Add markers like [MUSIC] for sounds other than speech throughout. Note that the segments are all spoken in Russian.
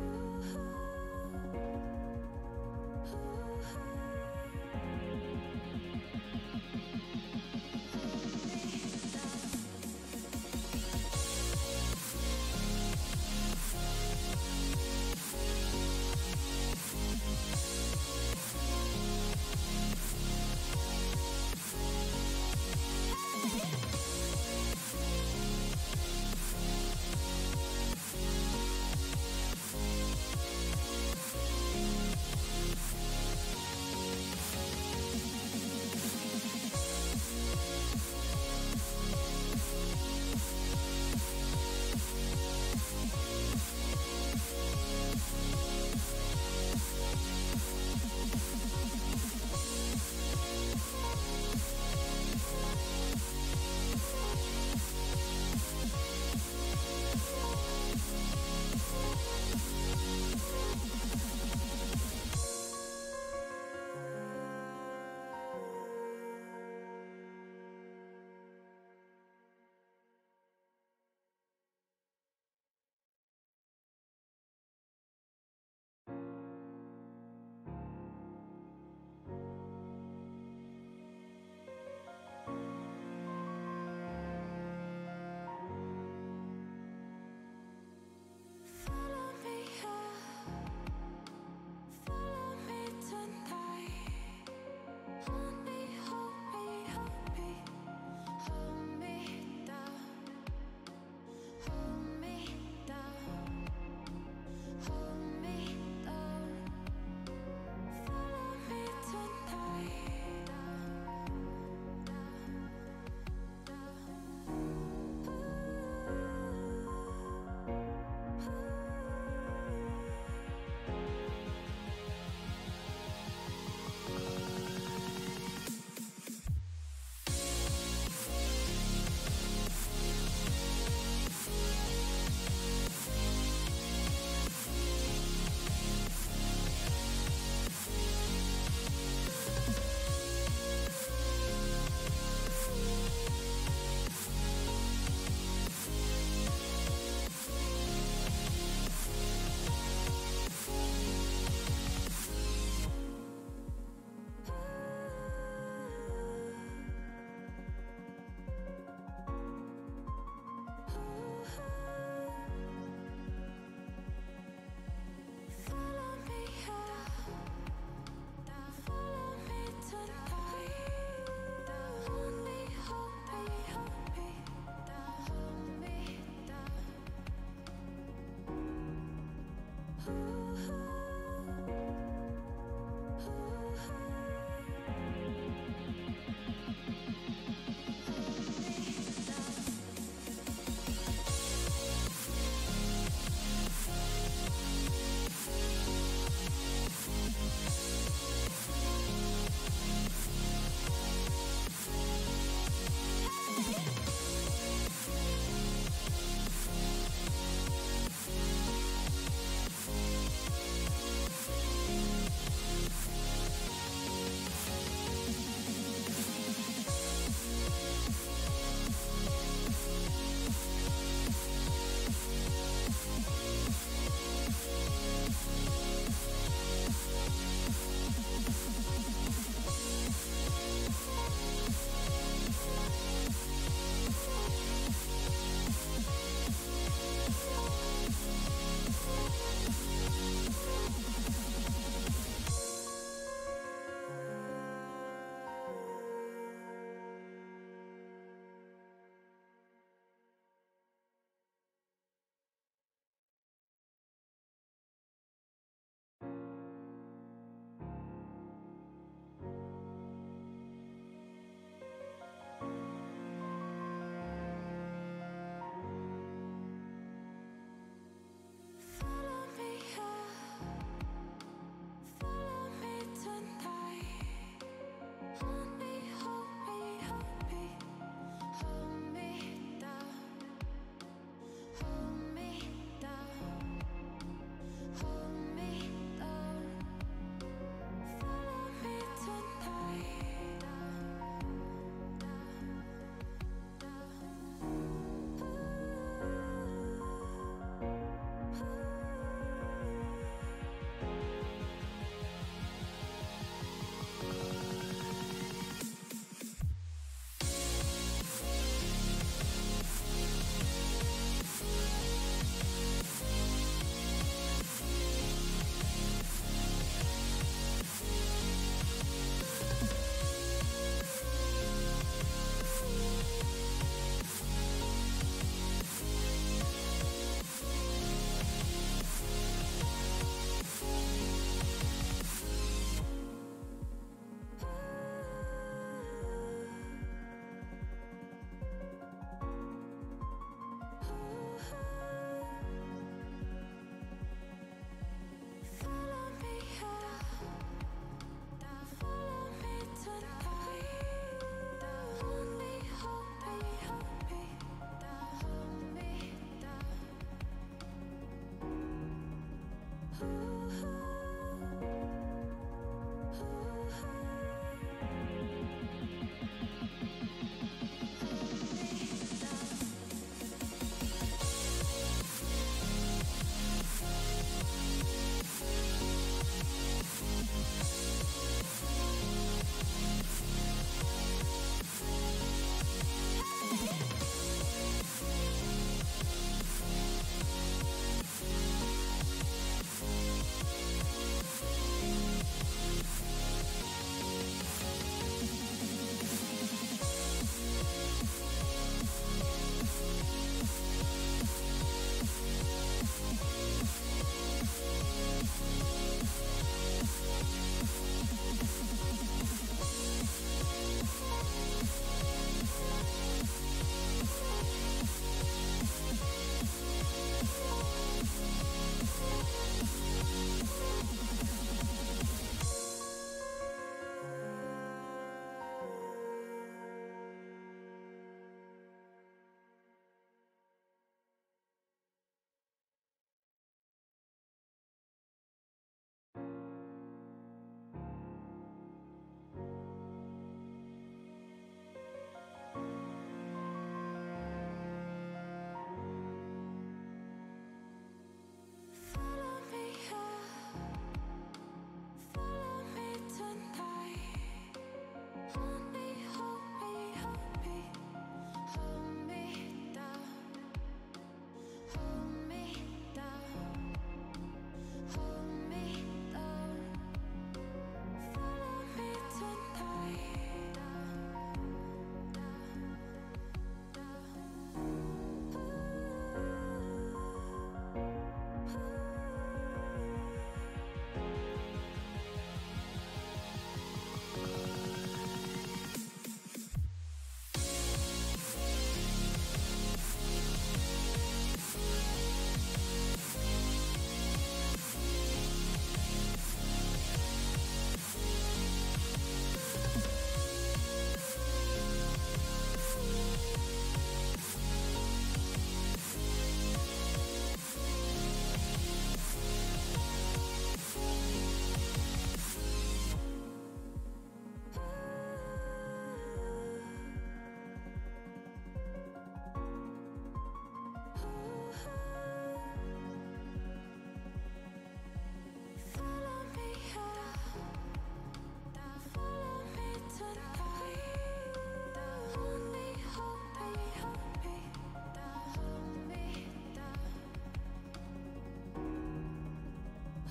true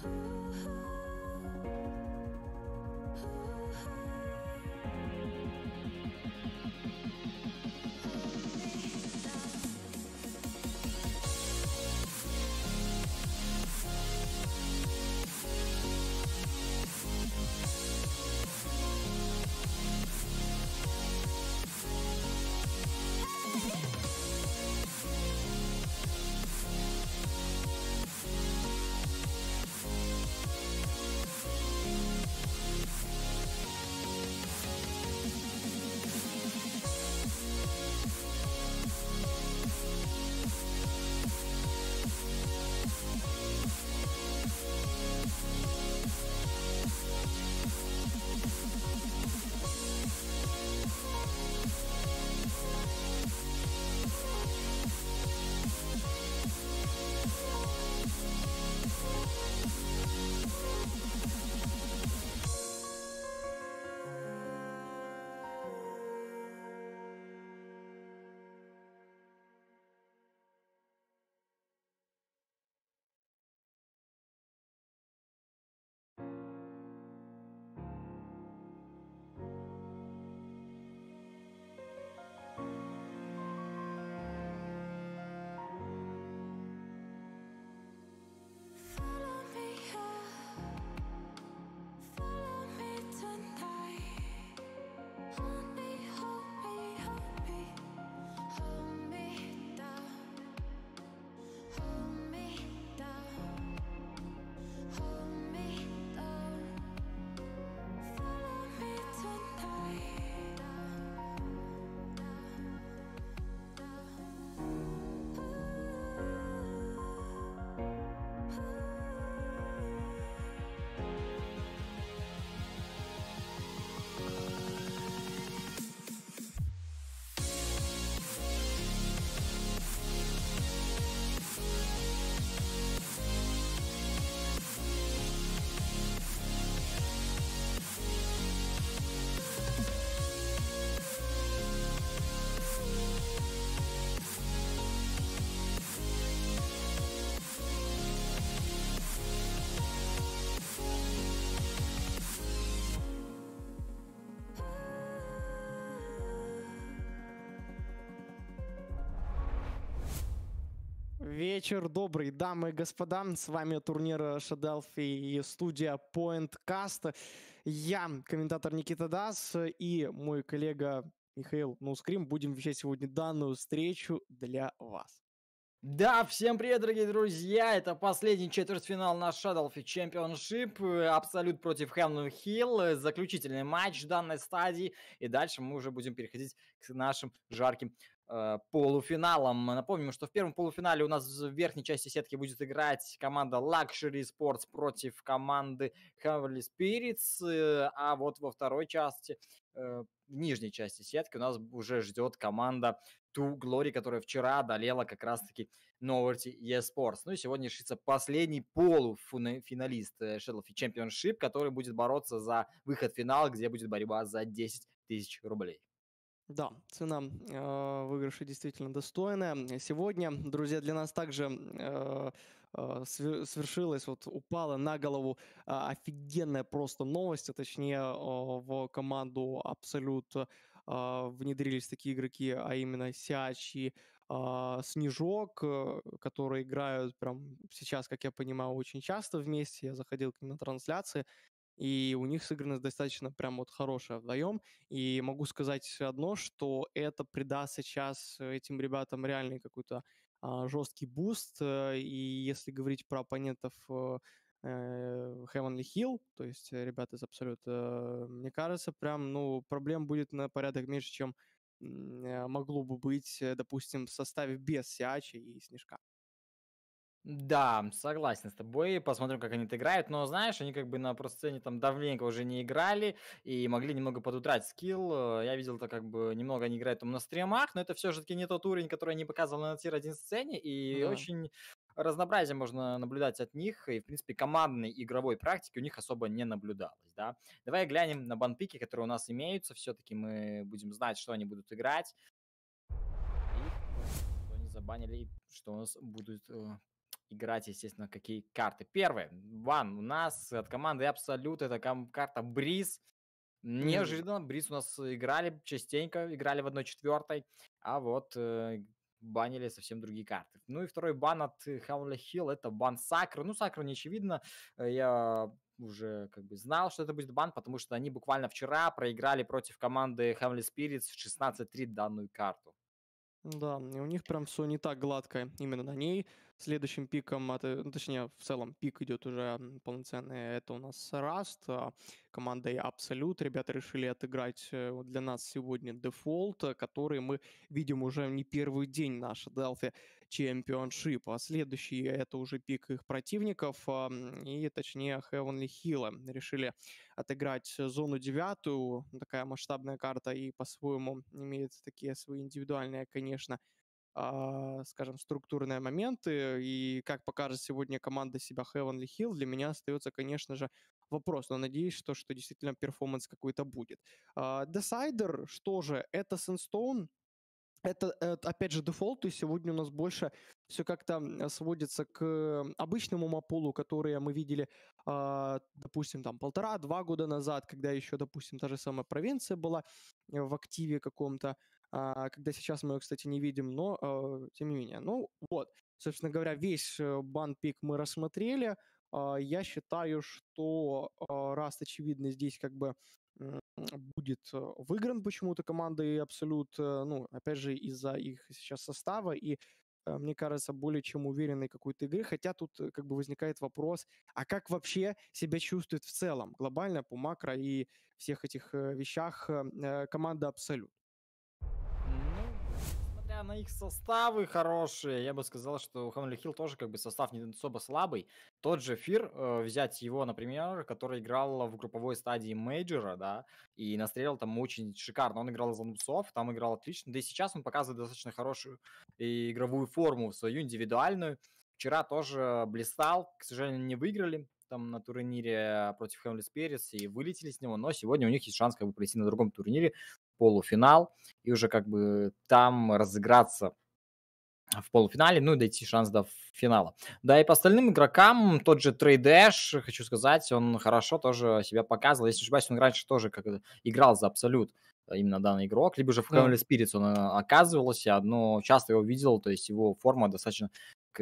Oh. Вечер добрый, дамы и господа. С вами турнир Шаделф и студия PointCast. Я, комментатор Никита Дас и мой коллега Михаил Нускрим будем вещать сегодня данную встречу для вас. Да, всем привет, дорогие друзья! Это последний четвертьфинал на Shadowfi чемпионшип, Абсолют против Хэмлин Хилл. Заключительный матч данной стадии. И дальше мы уже будем переходить к нашим жарким Э, полуфиналом. Напомним, что в первом полуфинале у нас в верхней части сетки будет играть команда Luxury Sports против команды Heavenly Spirits, э, а вот во второй части э, в нижней части сетки у нас уже ждет команда Two Glory, которая вчера одолела как раз-таки Novelty eSports. Ну и сегодня решится последний полуфиналист Shadowfi Championship, который будет бороться за выход в финал, где будет борьба за 10 тысяч рублей. Да, цена э, выигрыша действительно достойная. Сегодня, друзья, для нас также э, э, свершилась, вот упала на голову э, офигенная просто новость, а точнее э, в команду Абсолют э, внедрились такие игроки, а именно Сиач и э, Снежок, э, которые играют прям сейчас, как я понимаю, очень часто вместе. Я заходил к ним на трансляции, и у них сыграно достаточно прям вот хорошее вдвоем, и могу сказать одно, что это придаст сейчас этим ребятам реальный какой-то а, жесткий буст, э, и если говорить про оппонентов э, э, Heavenly Hill, то есть ребята из абсолюта, мне кажется, прям, ну, проблем будет на порядок меньше, чем могло бы быть, допустим, в составе без Сиачи и Снежка. Да, согласен с тобой. Посмотрим, как они играют. Но знаешь, они как бы на просцене там давненько уже не играли и могли немного подутрать скилл. Э, я видел, то как бы немного они играют там на стримах, но это все-таки не тот уровень, который они показывали на тир-1 сцене. И да. очень разнообразие можно наблюдать от них, и, в принципе, командной игровой практики у них особо не наблюдалось, да. Давай глянем на банпики, которые у нас имеются, все-таки мы будем знать, что они будут играть. И что они забанили, что у нас будут э, играть, естественно, какие карты. Первое, Ван, у нас от команды Абсолют это карта Бриз. Неожиданно, Бриз у нас играли частенько, играли в одной четвертой. а вот э, банили совсем другие карты. Ну и второй бан от Хауля Хилл, это бан Сакра. Ну, Сакра не очевидно, я уже как бы знал, что это будет бан, потому что они буквально вчера проиграли против команды Хамли Спиритс в 16-3 данную карту. Да, и у них прям все не так гладко именно на ней. Следующим пиком, это, ну, точнее, в целом пик идет уже полноценный, это у нас Раст, команда Absolute. Ребята решили отыграть э, для нас сегодня дефолт, который мы видим уже не первый день наш. Делфи Championship. А следующий — это уже пик их противников, а, и точнее Heavenly Hill. Решили отыграть зону девятую, такая масштабная карта, и по-своему имеет такие свои индивидуальные, конечно, а, скажем, структурные моменты. И как покажет сегодня команда себя Heavenly Hill, для меня остается, конечно же, вопрос. Но надеюсь, что, что действительно перформанс какой-то будет. Десайдер, что же, это Sunstone, это, э, опять же, дефолт, и сегодня у нас больше все как-то э, сводится к обычному мапулу, который мы видели, а, допустим, там полтора-два года назад, когда еще, допустим, та же самая провинция была э, в активе каком-то, а, когда сейчас мы ее, кстати, не видим, но тем не менее. Ну вот, собственно говоря, весь бан пик мы рассмотрели. А, я считаю, что раз, очевидно, здесь как бы будет э, выигран почему-то командой Абсолют, э, ну, опять же, из-за их сейчас состава и э, мне кажется, более чем уверенной какой-то игры, хотя тут как бы возникает вопрос, а как вообще себя чувствует в целом, глобально, по макро и всех этих вещах команда Абсолют на их составы хорошие, я бы сказал, что у Хамли Хилл тоже как бы состав не особо слабый. Тот же Фир, э, взять его, например, который играл в групповой стадии мейджора, да, и настрелял там очень шикарно. Он играл за нубсов, там играл отлично. Да и сейчас он показывает достаточно хорошую э, игровую форму, свою индивидуальную. Вчера тоже блистал, к сожалению, не выиграли, там на турнире э, против Хэмлис Перес и вылетели с него, но сегодня у них есть шанс как бы пройти на другом турнире, полуфинал и уже как бы там разыграться в полуфинале, ну и дойти шанс до финала. Да, и по остальным игрокам тот же Трейдэш, хочу сказать, он хорошо тоже себя показывал. Если не ошибаюсь, он раньше тоже как играл за Абсолют э, именно данный игрок, либо же в Heavenly Spirits он э, оказывался, но часто его видел, то есть его форма достаточно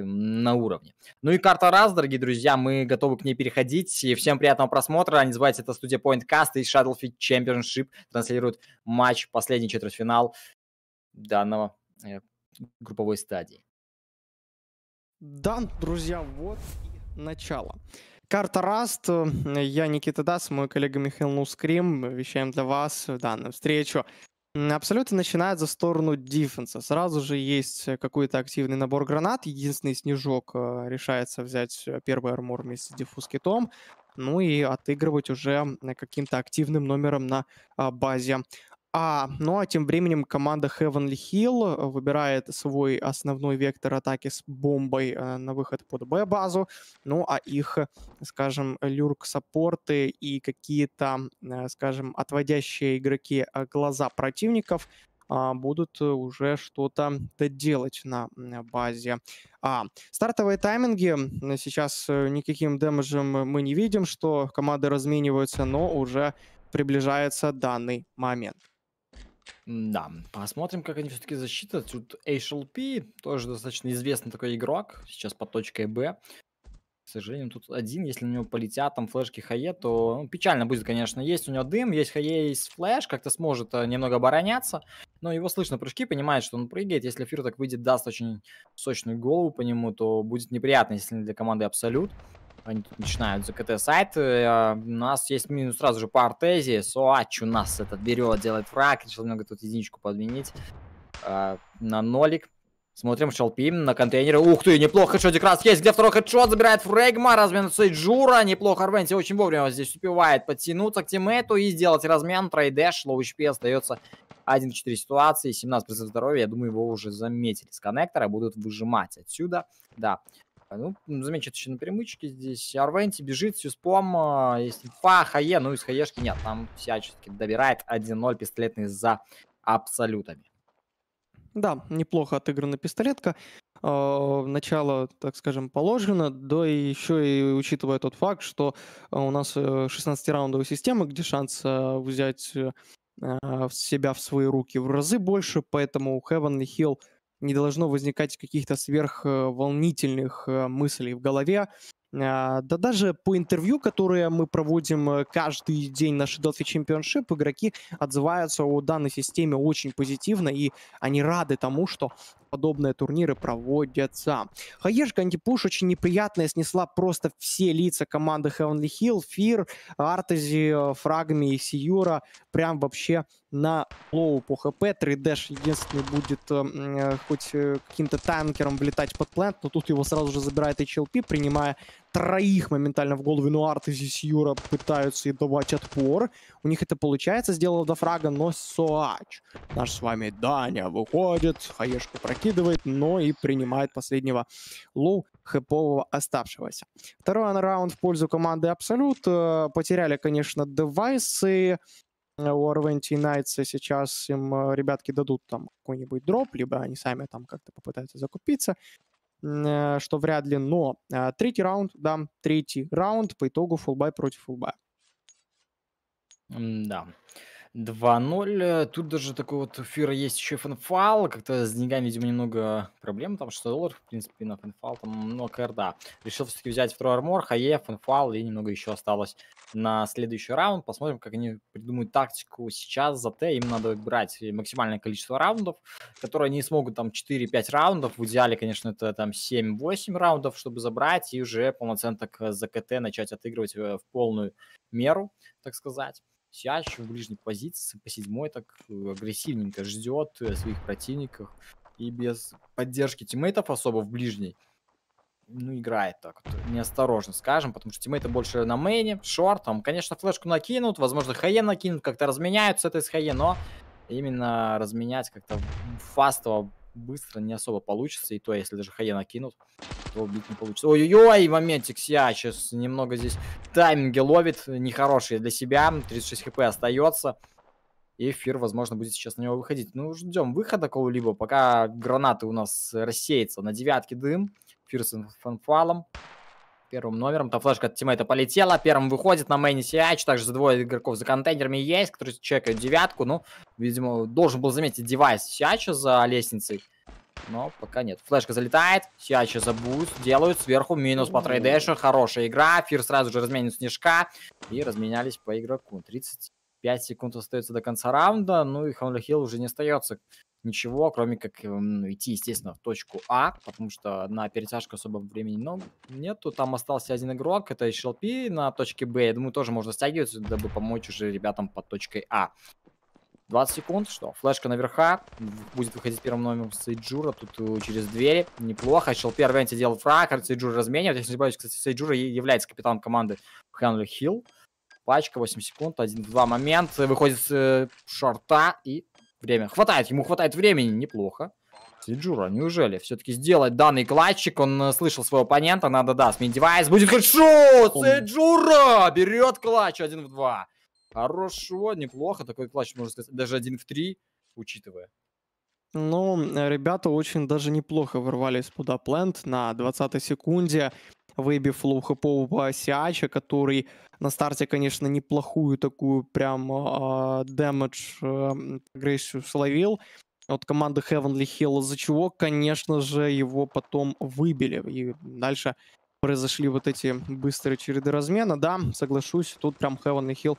на уровне. Ну и карта раз, дорогие друзья, мы готовы к ней переходить. И всем приятного просмотра. Не забывайте, это студия Point Cast и Shadowfit Championship транслируют матч, последний четвертьфинал данного э, групповой стадии. Да, друзья, вот и начало. Карта Раст, э, я Никита Дас, мой коллега Михаил Нускрим, вещаем для вас данную встречу. Абсолютно начинает за сторону дефенса. Сразу же есть э, какой-то активный набор гранат. Единственный снежок э, решается взять э, первый армор вместе с диффуз китом. Ну и отыгрывать уже каким-то активным номером на а, базе а, ну а тем временем команда Heavenly Hill выбирает свой основной вектор атаки с бомбой э, на выход под Б-базу. Ну а их, скажем, люрк-саппорты и какие-то, э, скажем, отводящие игроки э, глаза противников а, будут уже что-то делать на базе. А стартовые тайминги сейчас никаким демеджем мы не видим, что команды размениваются, но уже приближается данный момент. Да, посмотрим, как они все-таки засчитают. Тут HLP, тоже достаточно известный такой игрок, сейчас под точкой Б. К сожалению, тут один, если на него полетят там флешки хае, то ну, печально будет, конечно. Есть у него дым, есть хае, есть флеш, как-то сможет э, немного обороняться, но его слышно прыжки, понимает, что он прыгает. Если Фир так выйдет, даст очень сочную голову по нему, то будет неприятно, если для команды Абсолют начинают за КТ-сайт. Э, у нас есть минус сразу же по Артезии. Суач у нас этот берет, делает фраг. Решил немного тут единичку подменить. Э, на нолик. Смотрим, шелпи на контейнеры. Ух ты, неплохо хедшотик раз есть. Где второй хедшот? Забирает Фрегма. Размен с Джура. Неплохо Арвенти очень вовремя здесь успевает подтянуться к тиммейту и сделать размен. Трейдэш. Лоу HP остается 1 в 4 ситуации. 17% здоровья. Я думаю, его уже заметили с коннектора. Будут выжимать отсюда. Да. А, ну, замечательно на перемычке здесь. Арвенти бежит с Юспом. А, есть инфа, Хае, ну из Хаешки нет. Там всячески добирает 1-0 пистолетный за абсолютами. Да, неплохо отыграна пистолетка. А, начало, так скажем, положено, да и еще и учитывая тот факт, что у нас 16-раундовая э, система, где шанс взять э, себя в свои руки в разы больше, поэтому Heavenly Hill – не должно возникать каких-то сверхволнительных э, мыслей в голове. А, да даже по интервью, которые мы проводим э, каждый день нашей Delphi Championship, игроки отзываются о данной системе очень позитивно, и они рады тому, что подобные турниры проводятся. Хаешка антипуш очень неприятная, снесла просто все лица команды Heavenly Hill, Fear, Артези, Фрагми и Сиюра. Прям вообще на лоу по хп. 3-дэш единственный будет эм, э, хоть э, каким-то танкером влетать под плент, но тут его сразу же забирает HLP, принимая троих моментально в голову Нуарт и здесь Юра пытаются и давать отпор. У них это получается, сделал до фрага, но Соач. Наш с вами Даня выходит, хаешку прокидывает, но и принимает последнего Лу хэпового оставшегося. Второй раунд в пользу команды Абсолют. Э, потеряли, конечно, девайсы э, у Arventi Nights сейчас им э, ребятки дадут там какой-нибудь дроп, либо они сами там как-то попытаются закупиться. Э, что вряд ли, но а, третий раунд, да, третий раунд по итогу фулбай против фулбая. Да. Mm -hmm. 2-0. Э, тут даже такой вот у есть еще фанфал. Как-то с деньгами, видимо, немного проблем, потому что доллар, в принципе, на фанфал там много рда Решил все-таки взять второй армор, хае, фанфал, и немного еще осталось на следующий раунд. Посмотрим, как они придумают тактику сейчас за Т. Им надо брать максимальное количество раундов, которые они смогут там 4-5 раундов. В идеале, конечно, это там 7-8 раундов, чтобы забрать и уже полноценно так э, за КТ начать отыгрывать э, в полную меру, так сказать сидящий в ближней позиции, по седьмой так э, агрессивненько ждет э, своих противников и без поддержки тиммейтов особо в ближней, ну, играет так вот, неосторожно, скажем, потому что тиммейты больше на мейне, шортом, конечно, флешку накинут, возможно, хаен накинут, как-то разменяют с этой с хаен, но именно разменять как-то фастово быстро не особо получится. И то, а если даже Хая накинут, то убить не получится. Ой-ой-ой, моментик Сия сейчас немного здесь тайминги ловит. Нехорошие для себя. 36 хп остается. И эфир, возможно, будет сейчас на него выходить. Ну, ждем выхода кого-либо, пока гранаты у нас рассеются. На девятке дым. Эфир с фанфалом первым номером. Там флешка от тиммейта полетела. Первым выходит на мейне Сиач. Также за двое игроков за контейнерами есть, которые чекают девятку. Ну, видимо, должен был заметить девайс Сиача за лестницей. Но пока нет. Флешка залетает. Сиача за буст. Делают сверху минус по трейдешу. Хорошая игра. Фир сразу же разменил снежка. И разменялись по игроку. 35 секунд остается до конца раунда. Ну и Ханли Хилл уже не остается ничего, кроме как ну, идти, естественно, в точку А, потому что на перетяжку особо времени но нету. Там остался один игрок, это HLP на точке Б. Я думаю, тоже можно стягиваться, дабы помочь уже ребятам под точкой А. 20 секунд, что, флешка наверха, будет выходить первым номером Сейджура, тут э, через двери, неплохо, HLP Арвенти делал фраг, а Сейджура разменивает, если не ошибаюсь, кстати, Сейджура является капитаном команды Хенли Хилл, пачка, 8 секунд, 1-2 момент, выходит э, шорта и Время. Хватает, ему хватает времени, неплохо. Сиджура, неужели? Все-таки сделать данный кладчик, он э, слышал своего оппонента, надо, да, сменить девайс, будет хорошо! Сиджура берет клатч один в два Хорошо, неплохо, такой клатч, можно сказать, даже один в три учитывая. Ну, ребята очень даже неплохо ворвались под Плент на 20 секунде выбив хипового Сиача, который на старте, конечно, неплохую такую прям дэмэдж а, агрессию словил от команды Heavenly Hill, из-за чего, конечно же, его потом выбили. И дальше произошли вот эти быстрые череды размена. Да, соглашусь, тут прям Heavenly Hill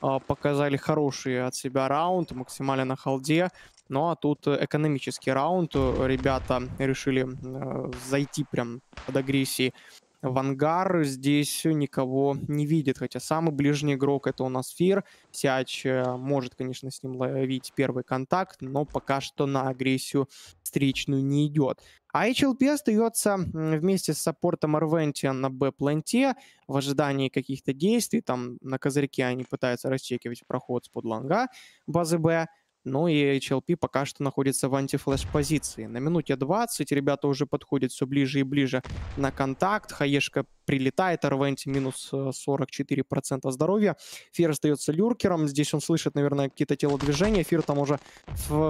а, показали хороший от себя раунд, максимально на халде. Ну а тут экономический раунд. Ребята решили э, зайти прям под агрессией Вангар здесь никого не видит, хотя самый ближний игрок это у нас Фир. Сяч э, может, конечно, с ним ловить первый контакт, но пока что на агрессию встречную не идет. А HLP остается вместе с саппортом Арвенти на Б-планте в ожидании каких-то действий. Там на козырьке они пытаются расчекивать проход с подланга базы Б. Ну и HLP пока что находится в антифлэш позиции. На минуте 20 ребята уже подходят все ближе и ближе на контакт. Хаешка прилетает, Арвенти минус 44% э, здоровья. Фир остается люркером, здесь он слышит, наверное, какие-то телодвижения. Фир там уже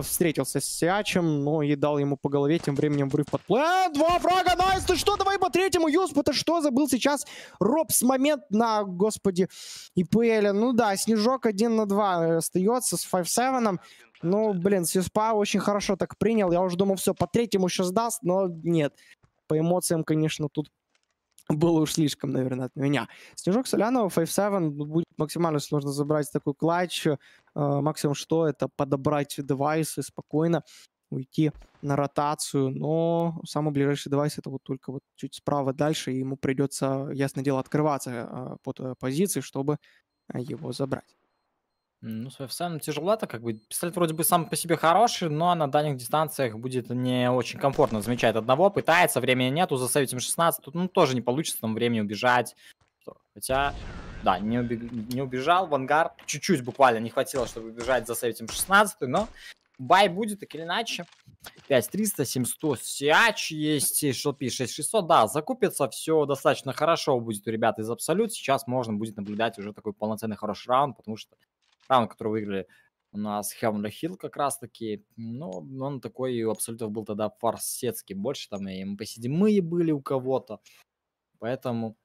встретился с Сиачем, но и дал ему по голове, тем временем врыв под плей. А, два фрага, Найс, ты что, давай по третьему, Юсп, это что, забыл сейчас Робс момент на, господи, ИПЛ. Ну да, Снежок 1 на 2 остается с 5-7. Ну, блин, Сиспа очень хорошо так принял. Я уже думал, все, по третьему сейчас даст, но нет. По эмоциям, конечно, тут было уж слишком, наверное, от меня. Снежок Солянова, 5-7, ну, будет максимально сложно забрать такой клатч. Э, максимум что, это подобрать девайсы спокойно, уйти на ротацию, но самый ближайший девайс это вот только вот чуть справа дальше, и ему придется, ясное дело, открываться э, под э, позиции, чтобы его забрать. Ну, в самом тяжело-то, как бы, пистолет вроде бы сам по себе хороший, но на дальних дистанциях будет не очень комфортно. Замечает одного, пытается, времени нету, засовить им 16, тут, ну, тоже не получится там времени убежать. Хотя, да, не, убег... не убежал, Вангард чуть-чуть буквально не хватило, чтобы убежать, засовить им 16, но бай будет, так или иначе. 5300, 700 сиач есть, шелпи 6600, да, закупится, все достаточно хорошо будет у ребят из Абсолют, сейчас можно будет наблюдать уже такой полноценный хороший раунд, потому что раунд, который выиграли у нас Хевенда Хилл как раз-таки. Ну, он такой абсолютно был тогда фарсетский больше, там и МП-7 были у кого-то. Поэтому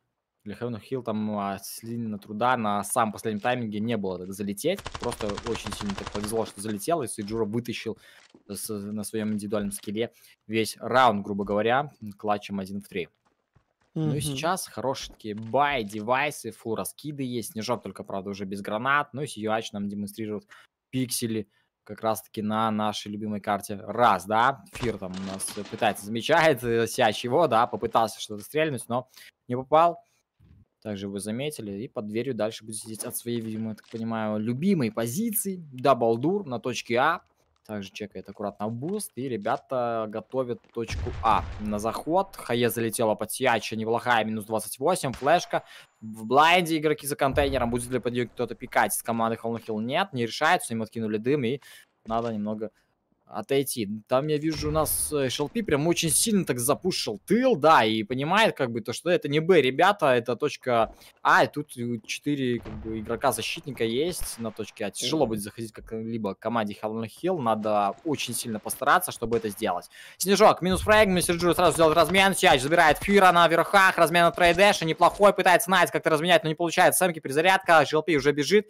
для Хевена Хилл там а, сильно труда на самом последнем тайминге не было так залететь. Просто очень сильно так повезло, что залетел и Суиджура вытащил с, на своем индивидуальном скиле весь раунд, грубо говоря, клатчем 1 в 3. Ну и сейчас хорошие такие бай-девайсы, фул раскиды есть, снежок только, правда, уже без гранат, ну и CUH нам демонстрирует пиксели как раз-таки на нашей любимой карте. Раз, да, Фир там у нас пытается, замечает э, сяч его, да, попытался что-то стрельнуть, но не попал. Также вы заметили. И под дверью дальше будет сидеть от своей, видимо, я так понимаю, любимой позиции. Даблдур на точке А. Также чекает аккуратно буст. И ребята готовят точку А на заход. Хае залетела под Сиача. Неплохая. Минус 28. Флешка. В блайнде игроки за контейнером. Будет ли под кто-то пикать? С команды Холмхилл нет. Не решается. Им откинули дым. И надо немного отойти. Там я вижу, у нас шелпи э, прям очень сильно так запушил тыл, да, и понимает как бы то, что это не Б, ребята, это точка А, и тут 4 как бы, игрока-защитника есть на точке А. Тяжело будет заходить как-либо команде Hell Hill, надо очень сильно постараться, чтобы это сделать. Снежок, минус фраг, Серджио сразу сделал размен, Сиач забирает Фира на верхах, размен на трейдэша, неплохой, пытается Найт как-то разменять, но не получается, Сэмки перезарядка, Шелпи уже бежит,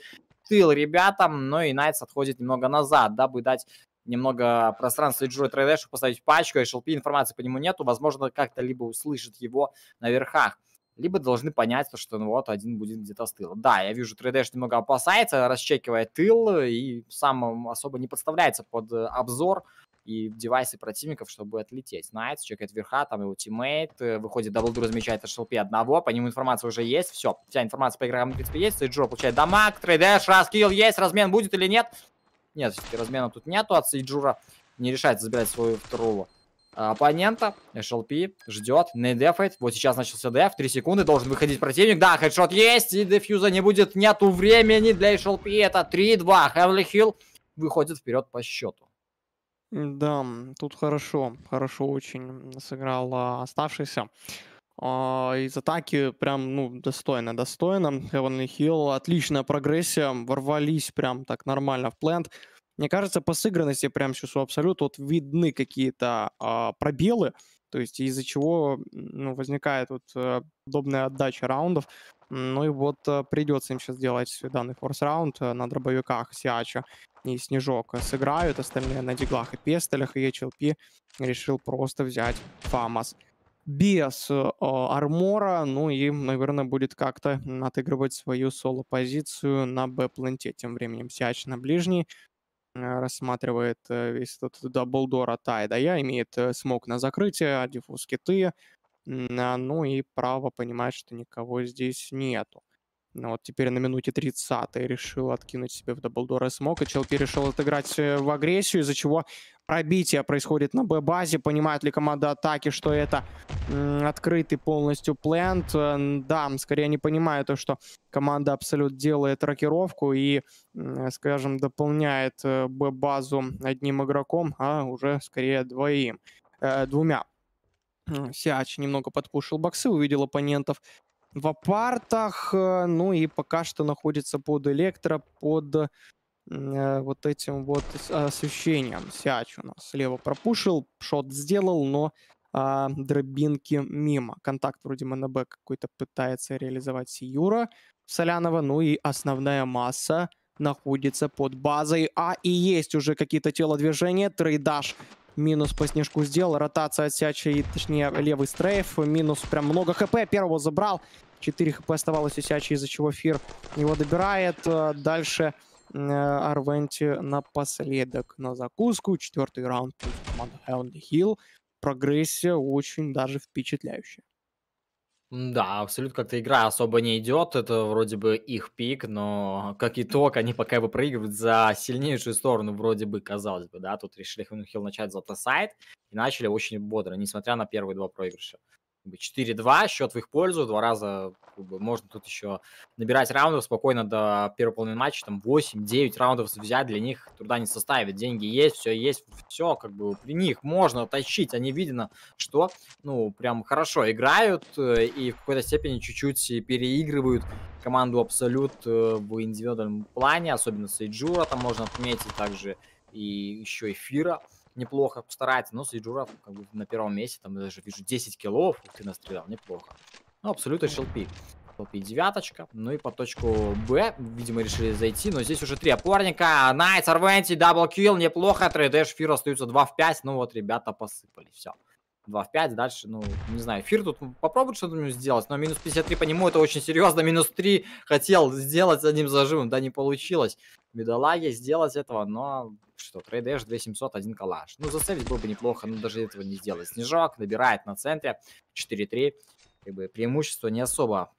тыл ребятам, но ну и Найтс отходит немного назад, дабы дать немного пространства Джой Трейдэшу поставить пачку, HLP а информации по нему нету, возможно, как-то либо услышит его на верхах, либо должны понять, что ну вот один будет где-то с тыла. Да, я вижу, 3 немного опасается, расчекивает тыл и сам особо не подставляется под э, обзор и девайсы противников, чтобы отлететь. Найтс чекает верха, там его тиммейт, э, выходит даблдур, замечает HLP одного, по нему информация уже есть, все, вся информация по игрокам, в принципе, есть, Сейджур получает дамаг, 3 раскил есть, размен будет или нет? Нет, размена тут нету от Сейджура, не решается забирать свою второго оппонента. HLP ждет, не дефает. Вот сейчас начался деф, 3 секунды, должен выходить противник. Да, хедшот есть, и дефьюза не будет, нету времени для HLP. Это 3-2, Хевли Хилл выходит вперед по счету. Да, тут хорошо, хорошо очень сыграл а, оставшийся. Из атаки прям, ну, достойно, достойно. Хевенли Хилл, отличная прогрессия, ворвались прям так нормально в плент. Мне кажется, по сыгранности прям сейчас у Абсолют вот видны какие-то а, пробелы, то есть из-за чего ну, возникает вот э, подобная отдача раундов. Ну и вот э, придется им сейчас делать э, данный форс-раунд э, на дробовиках Сиача и Снежок сыграют, остальные на диглах и пестелях и HLP решил просто взять Фамас без э, армора, ну и, наверное, будет как-то отыгрывать свою соло-позицию на Б-планте. Тем временем Сиач на ближний э, рассматривает э, весь этот даблдор от Айда. Я имеет э, смог на закрытие, а диффуз киты, ну и право понимать, что никого здесь нету. Ну вот теперь на минуте 30 решил откинуть себе в даблдор и смог, и чел перешел отыграть э, в агрессию, из-за чего пробитие происходит на Б-базе. Понимает ли команда атаки, что это открытый полностью плент? Э, да, скорее не понимаю то, что команда Абсолют делает рокировку и, скажем, дополняет э, Б-базу одним игроком, а уже скорее двоим, э, двумя. Э, Сиач немного подпушил боксы, увидел оппонентов в апартах. Э, ну и пока что находится под электро, под э, э вот этим вот освещением. Сиач у нас слева пропушил, шот сделал, но э, дробинки мимо. Контакт вроде МНБ какой-то пытается реализовать Сиюра Солянова. Ну и основная масса находится под базой. А и есть уже какие-то телодвижения. Трейдаш Минус по снежку сделал. Ротация отсяча и, точнее, левый стрейф. Минус прям много хп. Первого забрал. 4 хп оставалось у Сячи, из-за чего Фир его добирает. Э, дальше э, Арвенти напоследок на закуску. Четвертый раунд команда Heavenly Hill. Прогрессия очень даже впечатляющая. Да, абсолютно как-то игра особо не идет, это вроде бы их пик, но как итог, они пока его проигрывают за сильнейшую сторону, вроде бы, казалось бы, да, тут решили Хилл начать за сайт и начали очень бодро, несмотря на первые два проигрыша. 4-2, счет в их пользу, два раза можно тут еще набирать раундов спокойно до первого половины матча, там 8-9 раундов взять для них труда не составит, деньги есть, все есть, все как бы при них можно тащить, они видно, что ну прям хорошо играют э, и в какой-то степени чуть-чуть переигрывают команду Абсолют э, в индивидуальном плане, особенно Сейджура там можно отметить, также и еще эфира неплохо старается, но Сейджуров как бы на первом месте, там даже вижу 10 килов, ты настрелял, неплохо. Ну, абсолютно шелпи. Шелпи девяточка, ну и по точку Б, видимо, решили зайти, но здесь уже три опорника, Найт, Арвенти, Килл неплохо, 3 дэш, Фир остаются 2 в 5, ну вот ребята посыпали, все. 2 в 5, дальше, ну, не знаю, эфир тут попробует что-то сделать, но минус 53 по нему это очень серьезно, минус 3 хотел сделать одним зажимом, да не получилось. Бедолаге сделать этого, но что, трейдеш 2700, один коллаж. Ну, зацепить было бы неплохо, но даже этого не сделать. Снежок набирает на центре, 4-3, как бы преимущество не особо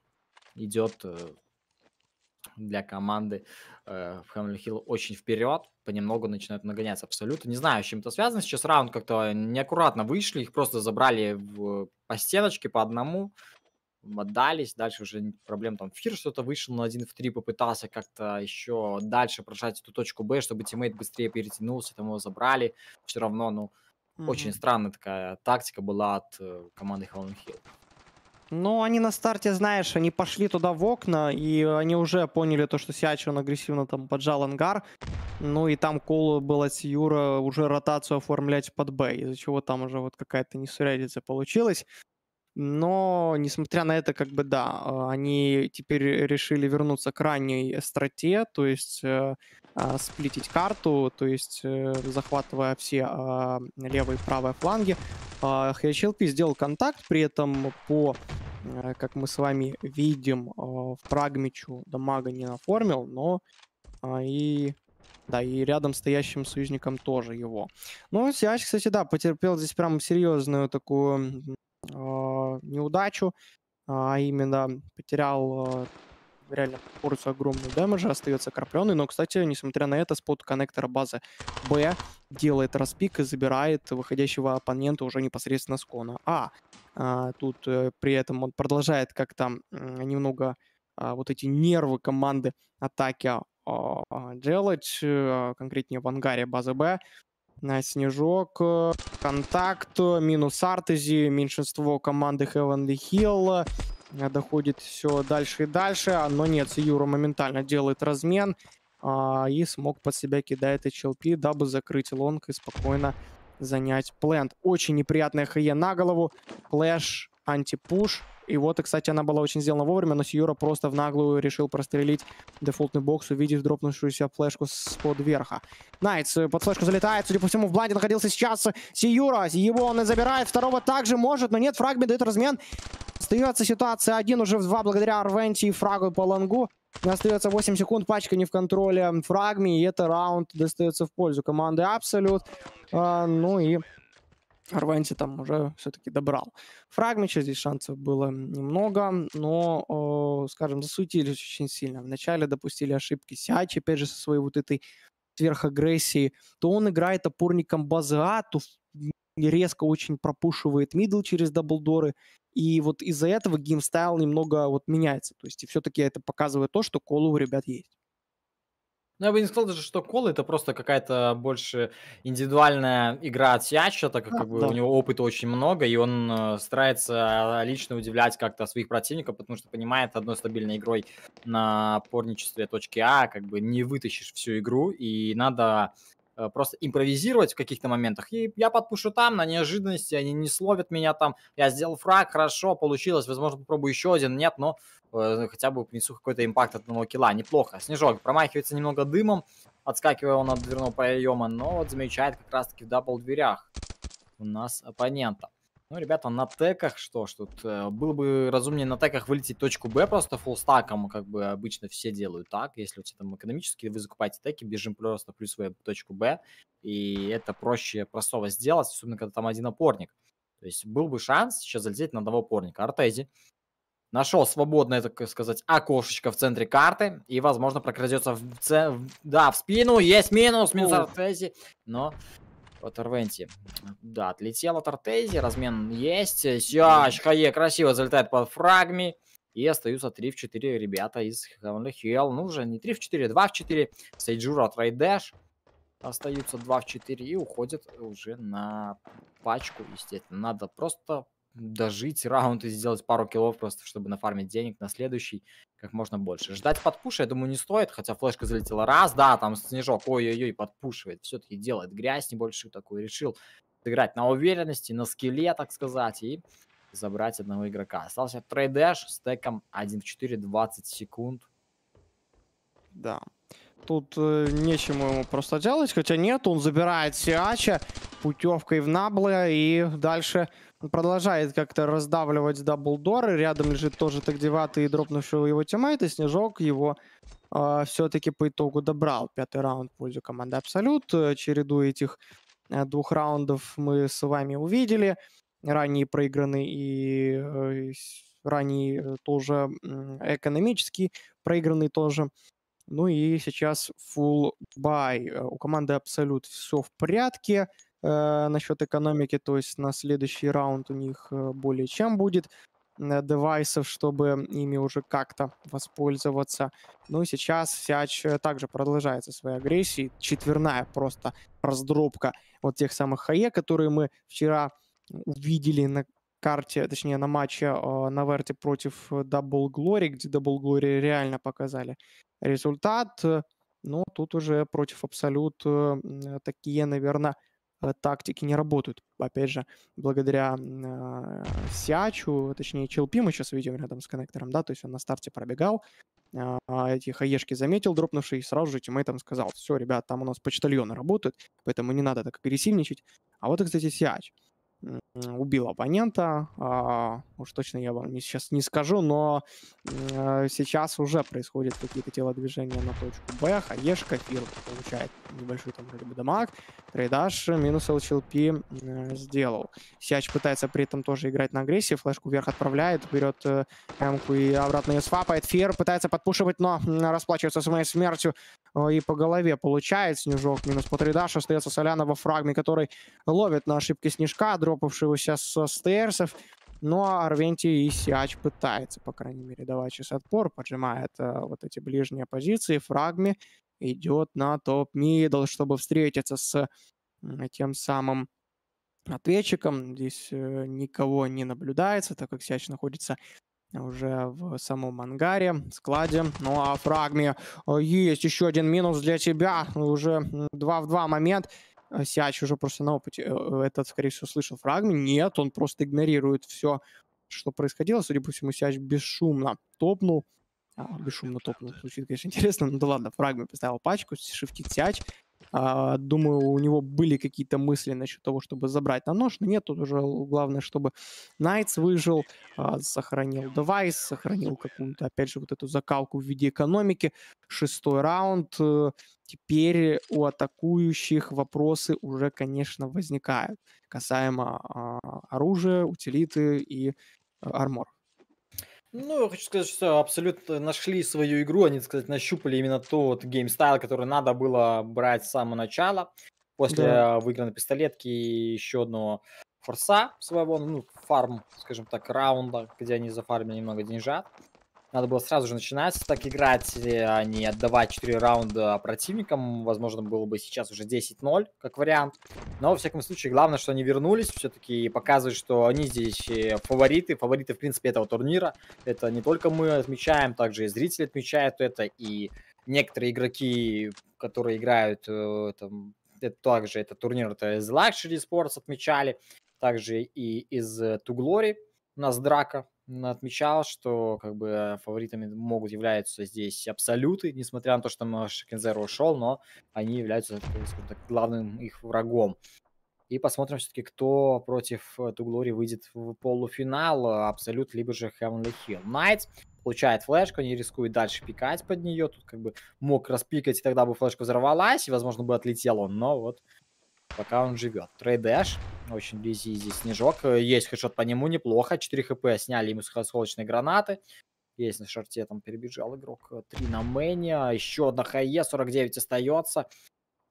идет э, для команды Э, в Хэмлин Хилл очень вперед, понемногу начинают нагоняться. абсолютно. Не знаю, с чем это связано. Сейчас раунд как-то неаккуратно вышли, их просто забрали в, по стеночке по одному, отдались. Дальше уже проблем там Фир что-то вышел на один в три попытался как-то еще дальше прожать эту точку Б, чтобы тиммейт быстрее перетянулся, там его забрали. Все равно, ну, mm-hmm. очень странная такая тактика была от э, команды Хэмлин Хилл. Но они на старте, знаешь, они пошли туда в окна, и они уже поняли то, что Сиачи, он агрессивно там поджал ангар. Ну и там колу было Сиюра уже ротацию оформлять под Б, из-за чего там уже вот какая-то несурядица получилась. Но, несмотря на это, как бы да, они теперь решили вернуться к ранней эстроте, то есть э, а, сплитить карту, то есть э, захватывая все э, левые и правые фланги. Э, а, HLP сделал контакт, при этом по Э, как мы с вами видим, э, в Прагмичу дамага не наформил, но а, и да, и рядом стоящим союзником тоже его. Ну, Сиач, кстати, да, потерпел здесь прям серьезную такую а, неудачу, а именно потерял э, реально порцию огромную дэмэджа, остается крапленый, но, кстати, несмотря на это, спот коннектора базы Б делает распик и забирает выходящего оппонента уже непосредственно с кона. А, а тут э, при этом он продолжает как-то немного э, вот эти нервы команды атаки э, делать, э, конкретнее в ангаре базы Б, на Снежок, э, Контакт, минус Артези, меньшинство команды Heavenly Hill. Э, доходит все дальше и дальше, а, но нет, Юра моментально делает размен а, и смог под себя кидает HLP, дабы закрыть лонг и спокойно занять плент. Очень неприятное хае на голову, Плэш. Анти Пуш И вот, и, кстати, она была очень сделана вовремя, но Сьюра просто в наглую решил прострелить дефолтный бокс, увидев дропнувшуюся флешку с под верха. Найтс э, под флешку залетает, судя по всему, в бланде находился сейчас Сьюра. Его он и забирает, второго также может, но нет, фрагмент дает размен. Остается ситуация один уже в два благодаря Арвенти и фрагу по лонгу. Остается 8 секунд, пачка не в контроле фрагми, и это раунд достается в пользу команды Абсолют. А, ну и Арвенти там уже все-таки добрал. Фрагмича здесь шансов было немного, но, э, скажем, засуетились очень сильно. Вначале допустили ошибки Сяч, опять же, со своей вот этой сверхагрессией. То он играет опорником базы А, то резко очень пропушивает мидл через даблдоры. И вот из-за этого геймстайл немного вот меняется. То есть и все-таки это показывает то, что колу у ребят есть. Ну, я бы не сказал даже, что Кола это просто какая-то больше индивидуальная игра от Сиача, так как, да, как бы да. у него опыта очень много, и он э, старается а, лично удивлять как-то своих противников, потому что понимает, одной стабильной игрой на порничестве точки А как бы не вытащишь всю игру, и надо Э, просто импровизировать в каких-то моментах. И я подпушу там на неожиданности, они не словят меня там. Я сделал фраг, хорошо, получилось. Возможно, попробую еще один. Нет, но э, хотя бы принесу какой-то импакт от одного килла. Неплохо. Снежок промахивается немного дымом, отскакивая он от дверного проема, но вот замечает как раз-таки в дабл дверях у нас оппонента. Ну, ребята, на теках что ж тут? Э, было бы разумнее на теках вылететь точку Б просто фуллстаком, как бы обычно все делают так. Если у тебя там экономически вы закупаете теки, бежим просто плюс в точку Б, и это проще простого сделать, особенно когда там один опорник. То есть был бы шанс сейчас залететь на одного опорника. Артези нашел свободное, так сказать, окошечко в центре карты и, возможно, прокрадется в, ц... да, в спину. Есть минус, минус Артези, но по Тервенти. Да, отлетел от Артези, размен есть. Сейчас Хае красиво залетает под фрагми. И остаются 3 в 4 ребята из Heavenly Hell. Ну, уже не 3 в 4, 2 в 4. Сейджура от Райдэш. Остаются 2 в 4 и уходят уже на пачку, естественно. Надо просто дожить раунд и сделать пару киллов просто, чтобы нафармить денег на следующий как можно больше. Ждать подпуша, я думаю, не стоит, хотя флешка залетела раз, да, там снежок, ой-ой-ой, подпушивает, все-таки делает грязь небольшую такую, решил сыграть на уверенности, на скеле, так сказать, и забрать одного игрока. Остался трейдэш с теком 1 в 4, 20 секунд. Да, Тут э, нечему ему просто делать, хотя нет, он забирает Сиача путевкой в набла и дальше продолжает как-то раздавливать даблдоры. Рядом лежит тоже так девятый и дропнувшего его тиммейт. Снежок его э, а, все-таки по итогу добрал. Пятый раунд в пользу команды Абсолют. Череду этих э, двух раундов мы с вами увидели. Ранее проигранный и э, ранее э, тоже э, экономически проигранный тоже. Ну и сейчас full buy. Э, у команды Абсолют все в порядке э, насчет экономики, то есть на следующий раунд у них э, более чем будет э, девайсов, чтобы ими уже как-то воспользоваться. Ну и сейчас Сяч э, также продолжается своей агрессией. Четверная просто раздробка вот тех самых ХАЕ, которые мы вчера увидели на карте, точнее на матче э, на Верте против Double Glory, где Double Glory реально показали результат. Но ну, тут уже против Абсолют такие, наверное, Э, тактики не работают. Опять же, благодаря э, Сиачу, точнее, Челпи мы сейчас видим рядом с коннектором, да, то есть он на старте пробегал, э, а, а эти хаешки заметил дропнувший и сразу же тиммейтам сказал, все, ребят, там у нас почтальоны работают, поэтому не надо так агрессивничать. А вот, кстати, Сиач убил оппонента. А, уж точно я вам сейчас не скажу, но сейчас уже происходят какие-то телодвижения на точку Б. Хаешка, Фир получает небольшой там вроде бы дамаг. Трейдаш минус LCLP э, сделал. Сиач пытается при этом тоже играть на агрессии. Флешку вверх отправляет, берет э, Эмку и обратно ее свапает. Фир пытается подпушивать, но расплачивается своей смертью э, и по голове получает снежок. Минус по трейдашу остается Соляна во фрагме, который ловит на ошибки снежка. Друг дропавшегося со стерсов. Ну, а Арвенти и Сиач пытается, по крайней мере, давать сейчас отпор, поджимает э, вот эти ближние позиции. Фрагми идет на топ-мидл, чтобы встретиться с э, тем самым ответчиком. Здесь э, никого не наблюдается, так как Сиач находится уже в самом ангаре, складе. Ну а фрагме э, есть еще один минус для тебя. Уже 2 в 2 момент. Э, сяч уже просто на опыте э, этот, скорее всего, слышал фрагмент. Нет, он просто игнорирует все, что происходило. Судя по всему, Сяч бесшумно топнул. А, бесшумно топнул. Звучит, конечно, [LAUGHS] интересно. Ну да ладно, фрагмент поставил пачку, шифтит Сяч. А, думаю, у него были какие-то мысли насчет того, чтобы забрать на нож, но нет, тут уже главное, чтобы Найтс выжил, а, сохранил девайс, сохранил какую-то, опять же, вот эту закалку в виде экономики. Шестой раунд. Э, теперь у атакующих вопросы уже, конечно, возникают касаемо а, оружия, утилиты и э, армора. Ну, я хочу сказать, что абсолютно нашли свою игру. Они, так сказать, нащупали именно тот геймстайл, который надо было брать с самого начала. После да. выигранной пистолетки и еще одного форса своего, ну, фарм, скажем так, раунда, где они зафармили немного деньжат. Надо было сразу же начинать так играть, э, а не отдавать 4 раунда противникам. Возможно, было бы сейчас уже 10-0, как вариант. Но, во всяком случае, главное, что они вернулись все-таки и показывают, что они здесь э, фавориты. Фавориты, в принципе, этого турнира. Это не только мы отмечаем, также и зрители отмечают это. И некоторые игроки, которые играют э, там, это также этот турнир это из Luxury Sports отмечали, также и из To у нас драка отмечал, что как бы э, фаворитами могут являются здесь абсолюты, несмотря на то, что Шекензеру ушел, но они являются, скажем так, главным их врагом. И посмотрим все-таки, кто против Туглори выйдет в полуфинал, а, Абсолют, либо же Heavenly Hill. Найт получает флешку, они рискуют дальше пикать под нее, тут как бы мог распикать, и тогда бы флешка взорвалась, и, возможно, бы отлетел он, но вот пока он живет. Трейдэш, очень лизи здесь снежок. Есть хэдшот по нему неплохо. 4 хп сняли ему с гранаты. Есть на шорте, там перебежал игрок. 3 э, на мэне, а еще одна хае, 49 остается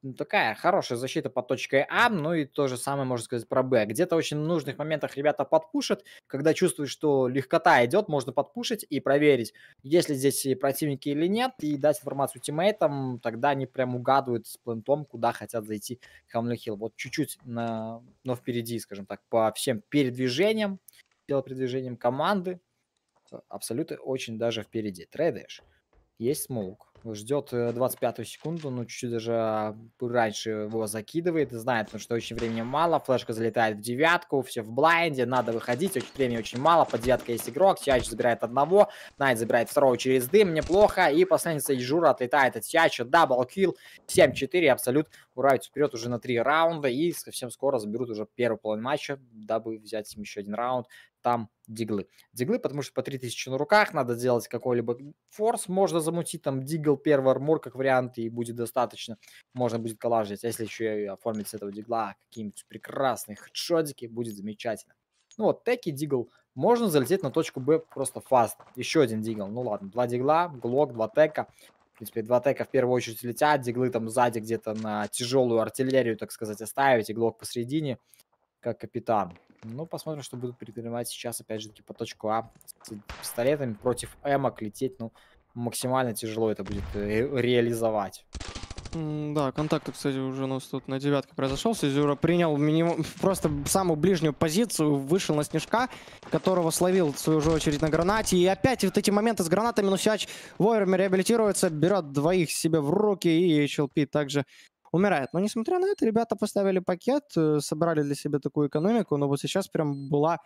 ну, такая хорошая защита под точкой А, ну и то же самое можно сказать про Б. Где-то очень в нужных моментах ребята подпушат, когда чувствуешь, что легкота идет, можно подпушить и проверить, есть ли здесь противники или нет, и дать информацию тиммейтам, тогда они прям угадывают с плентом, куда хотят зайти Хамлю Вот чуть-чуть, на... но впереди, скажем так, по всем передвижениям, передвижениям команды, абсолютно очень даже впереди. Трейдыш, есть смоук, Ждет 25 э, секунду, ну чуть-чуть даже а, раньше его закидывает. Знает, потому что очень времени мало. Флешка залетает в девятку, все в блайнде. Надо выходить, очень времени очень мало. Под девяткой есть игрок. Тяч забирает одного. Найт забирает второго через дым. Неплохо. И последница Ижура отлетает от Тяча. Даблкил. 7-4. Абсолют уравится вперед уже на три раунда. И совсем скоро заберут уже первый половину матча, дабы взять им еще один раунд там диглы. Диглы, потому что по 3000 на руках надо сделать какой-либо форс, можно замутить там дигл, первый армор как вариант, и будет достаточно. Можно будет коллажить, а если еще и оформить с этого дигла какие-нибудь прекрасные хедшотики, будет замечательно. Ну вот, теки, дигл, можно залететь на точку Б просто фаст. Еще один дигл, ну ладно, два дигла, глок, два тека. В принципе, два тека в первую очередь летят, диглы там сзади где-то на тяжелую артиллерию, так сказать, оставить, и глок посередине как капитан. Ну, посмотрим, что будут предпринимать сейчас, опять же таки, по точку А с пистолетами против эмок лететь, ну, максимально тяжело это будет ре э, реализовать. Да, контакт, кстати, уже у нас тут на девятке произошел. Сизюра принял минимум, просто самую ближнюю позицию, вышел на снежка, которого словил, в свою же очередь, на гранате. И опять вот эти моменты с гранатами, но Сиач вовремя реабилитируется, берет двоих себе в руки, и HLP также умирает. Но несмотря на это, ребята поставили пакет, э, собрали для себя такую экономику, но вот сейчас прям была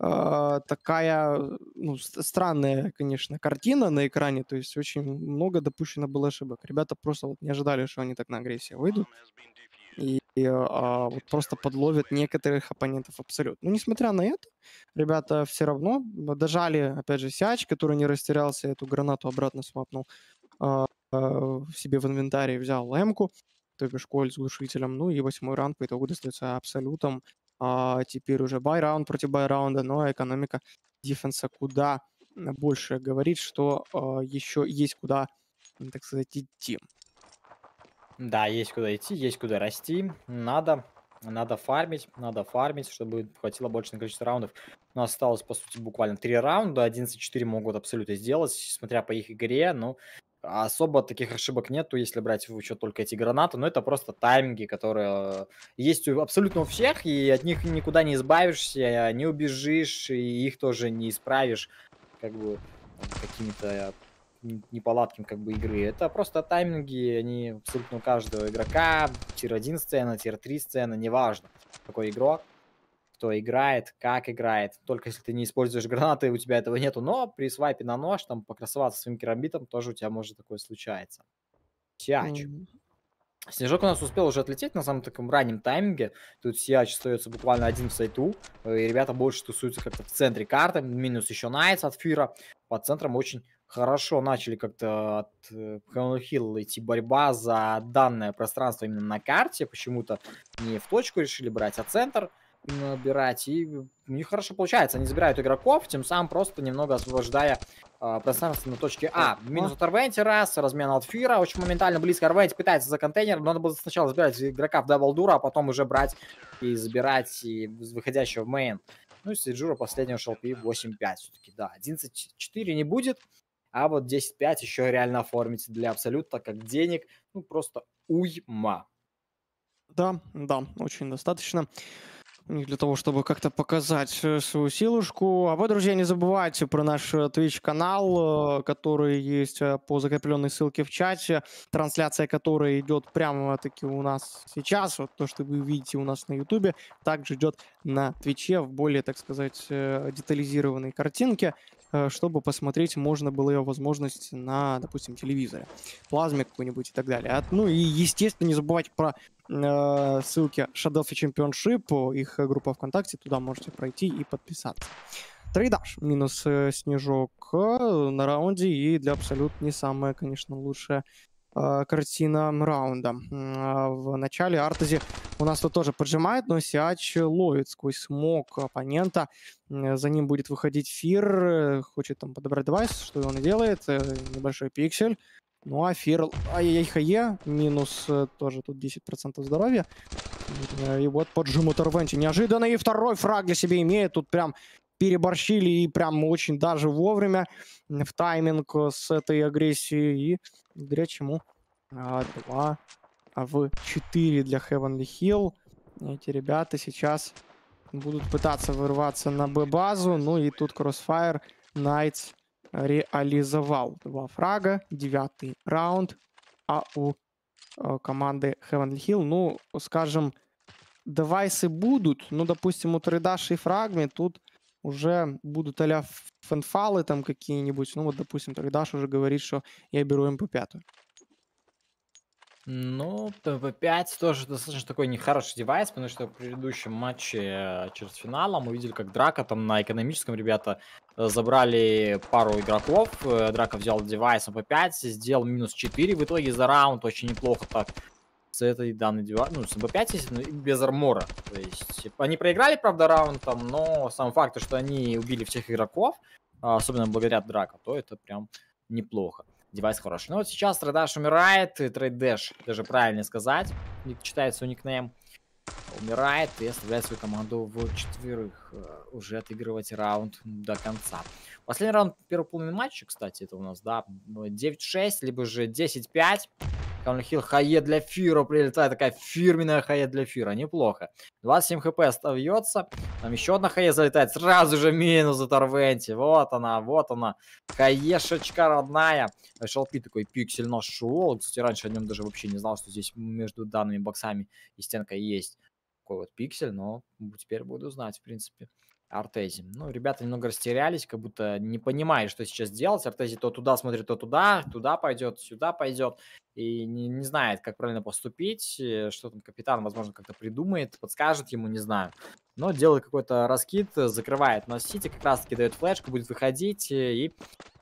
э, такая ну, странная, конечно, картина на экране, то есть очень много допущено было ошибок. Ребята просто вот не ожидали, что они так на агрессию выйдут и а, вот просто подловят некоторых оппонентов абсолютно. Но несмотря на это, ребята все равно дожали, опять же, Сяч, который не растерялся, эту гранату обратно свапнул а, а, себе в инвентарь и взял лемку бишь Кольт с глушителем. Ну и восьмой раунд по итогу достается абсолютом. А теперь уже бай-раунд против бай-раунда, но экономика дефенса куда э, больше говорит, что а, еще есть куда, так сказать, идти. Да, есть куда идти, есть куда расти. Надо надо фармить, надо фармить, чтобы хватило больше на количество раундов. У нас осталось, по сути, буквально 3 раунда. 11-4 могут абсолютно сделать, смотря по их игре. Но ну, а особо таких ошибок нету, если брать в учет только эти гранаты, но это просто тайминги, которые э, есть у, абсолютно у всех, и от них никуда не избавишься, не убежишь, и их тоже не исправишь, как бы, какими-то неполадками как бы игры. Это просто тайминги, они абсолютно у каждого игрока, тир 1 сцена, тир 3 сцена, неважно, какой игрок кто играет, как играет. Только если ты не используешь гранаты, у тебя этого нету. Но при свайпе на нож, там, покрасоваться своим керамбитом, тоже у тебя может такое случается. Сиач. Mm-hmm. Снежок у нас успел уже отлететь на самом таком раннем тайминге. Тут Сиач остается буквально один в сайту. Э, и ребята больше тусуются как-то в центре карты. Минус еще Найтс от Фира. По центрам очень хорошо начали как-то от э, Хэмилл идти борьба за данное пространство именно на карте. Почему-то не в точку решили брать, а центр набирать. И у них хорошо получается. Они забирают игроков, тем самым просто немного освобождая э, пространство на точке А. Минус от Арвенти раз, размен от Фира. Очень моментально близко Арвенти пытается за контейнер. Надо было сначала забирать игрока в даблдура, а потом уже брать и забирать и выходящего в мейн. Ну и Сиджура последнего шелпи 8-5 все-таки. Да, 11-4 не будет. А вот 10-5 еще реально оформить для Абсолют, как денег, ну, просто уйма. Да, да, очень достаточно для того, чтобы как-то показать э, свою силушку. А вы, друзья, не забывайте про наш э, Twitch-канал, э, который есть по закрепленной ссылке в чате, трансляция которой идет прямо-таки у нас сейчас, вот то, что вы видите у нас на YouTube, также идет на Твиче в более, так сказать, детализированной картинке чтобы посмотреть можно было ее возможность на, допустим, телевизоре, плазме какой-нибудь и так далее. А, ну и, естественно, не забывать про э, ссылке Shadow Championship, их группа ВКонтакте, туда можете пройти и подписаться. Трейдаж минус э, снежок э, на раунде и для абсолют не самая, конечно, лучшая э, картина раунда. А в начале Артези у нас тут тоже поджимает, но Сиач ловит сквозь смог оппонента. за ним будет выходить Фир, хочет там подобрать девайс, что он и делает. небольшой пиксель. Ну а Фир... Ай-яй-хае, минус э, тоже тут 10% здоровья. Э, и вот поджимут Рвенти. Неожиданно и второй фраг для себя имеет. Тут прям переборщили и прям очень даже вовремя в тайминг с этой агрессией. И благодаря чему а, а в 4 для Heavenly Hill. Эти ребята сейчас будут пытаться вырваться на Б-базу. Ну и тут Crossfire Knights реализовал два фрага, девятый раунд, а у э, команды Heavenly Hill, ну, скажем, девайсы будут, ну, допустим, у Трейдаши и Фрагми тут уже будут а-ля фенфалы там какие-нибудь, ну, вот, допустим, Тридаш уже говорит, что я беру МП-5. Ну, ПВ-5 тоже достаточно такой нехороший девайс, потому что в предыдущем матче э, через финалом мы видели, как драка там на экономическом ребята забрали пару игроков, э, Драка взял девайс МП5, сделал минус 4 в итоге за раунд, очень неплохо так с этой данной девайс, ну, с МП5, без армора. То есть типа, они проиграли, правда, раунд там, но сам факт, что они убили всех игроков, а, особенно благодаря Драка, то это прям неплохо. Девайс хороший. Но ну, вот сейчас Трейдаш умирает, и Трейдеш, даже правильно сказать, читается у никнейм умирает и оставляет свою команду в четверых э, уже отыгрывать раунд до конца. Последний раунд первой полный матча, кстати, это у нас, да, 9-6, либо же 10-5. Каунхилл, хае для Фира прилетает. Такая фирменная хае для Фира. Неплохо. 27 хп остается. Там еще одна хае залетает. Сразу же минус от Арвенти. Вот она, вот она. Хаешечка родная. Шелпи такой пиксель нашел. Кстати, раньше о нем даже вообще не знал, что здесь между данными боксами и стенкой есть такой вот пиксель, но теперь буду знать, в принципе. Артези. Ну, ребята немного растерялись, как будто не понимая, что сейчас делать. Артези то туда смотрит, то туда, туда пойдет, сюда пойдет и не, не знает, как правильно поступить, э, что там капитан, возможно, как-то придумает, подскажет ему, не знаю. Но делает какой-то раскид, закрывает нас Сити, как раз-таки дает флешку, будет выходить, э, и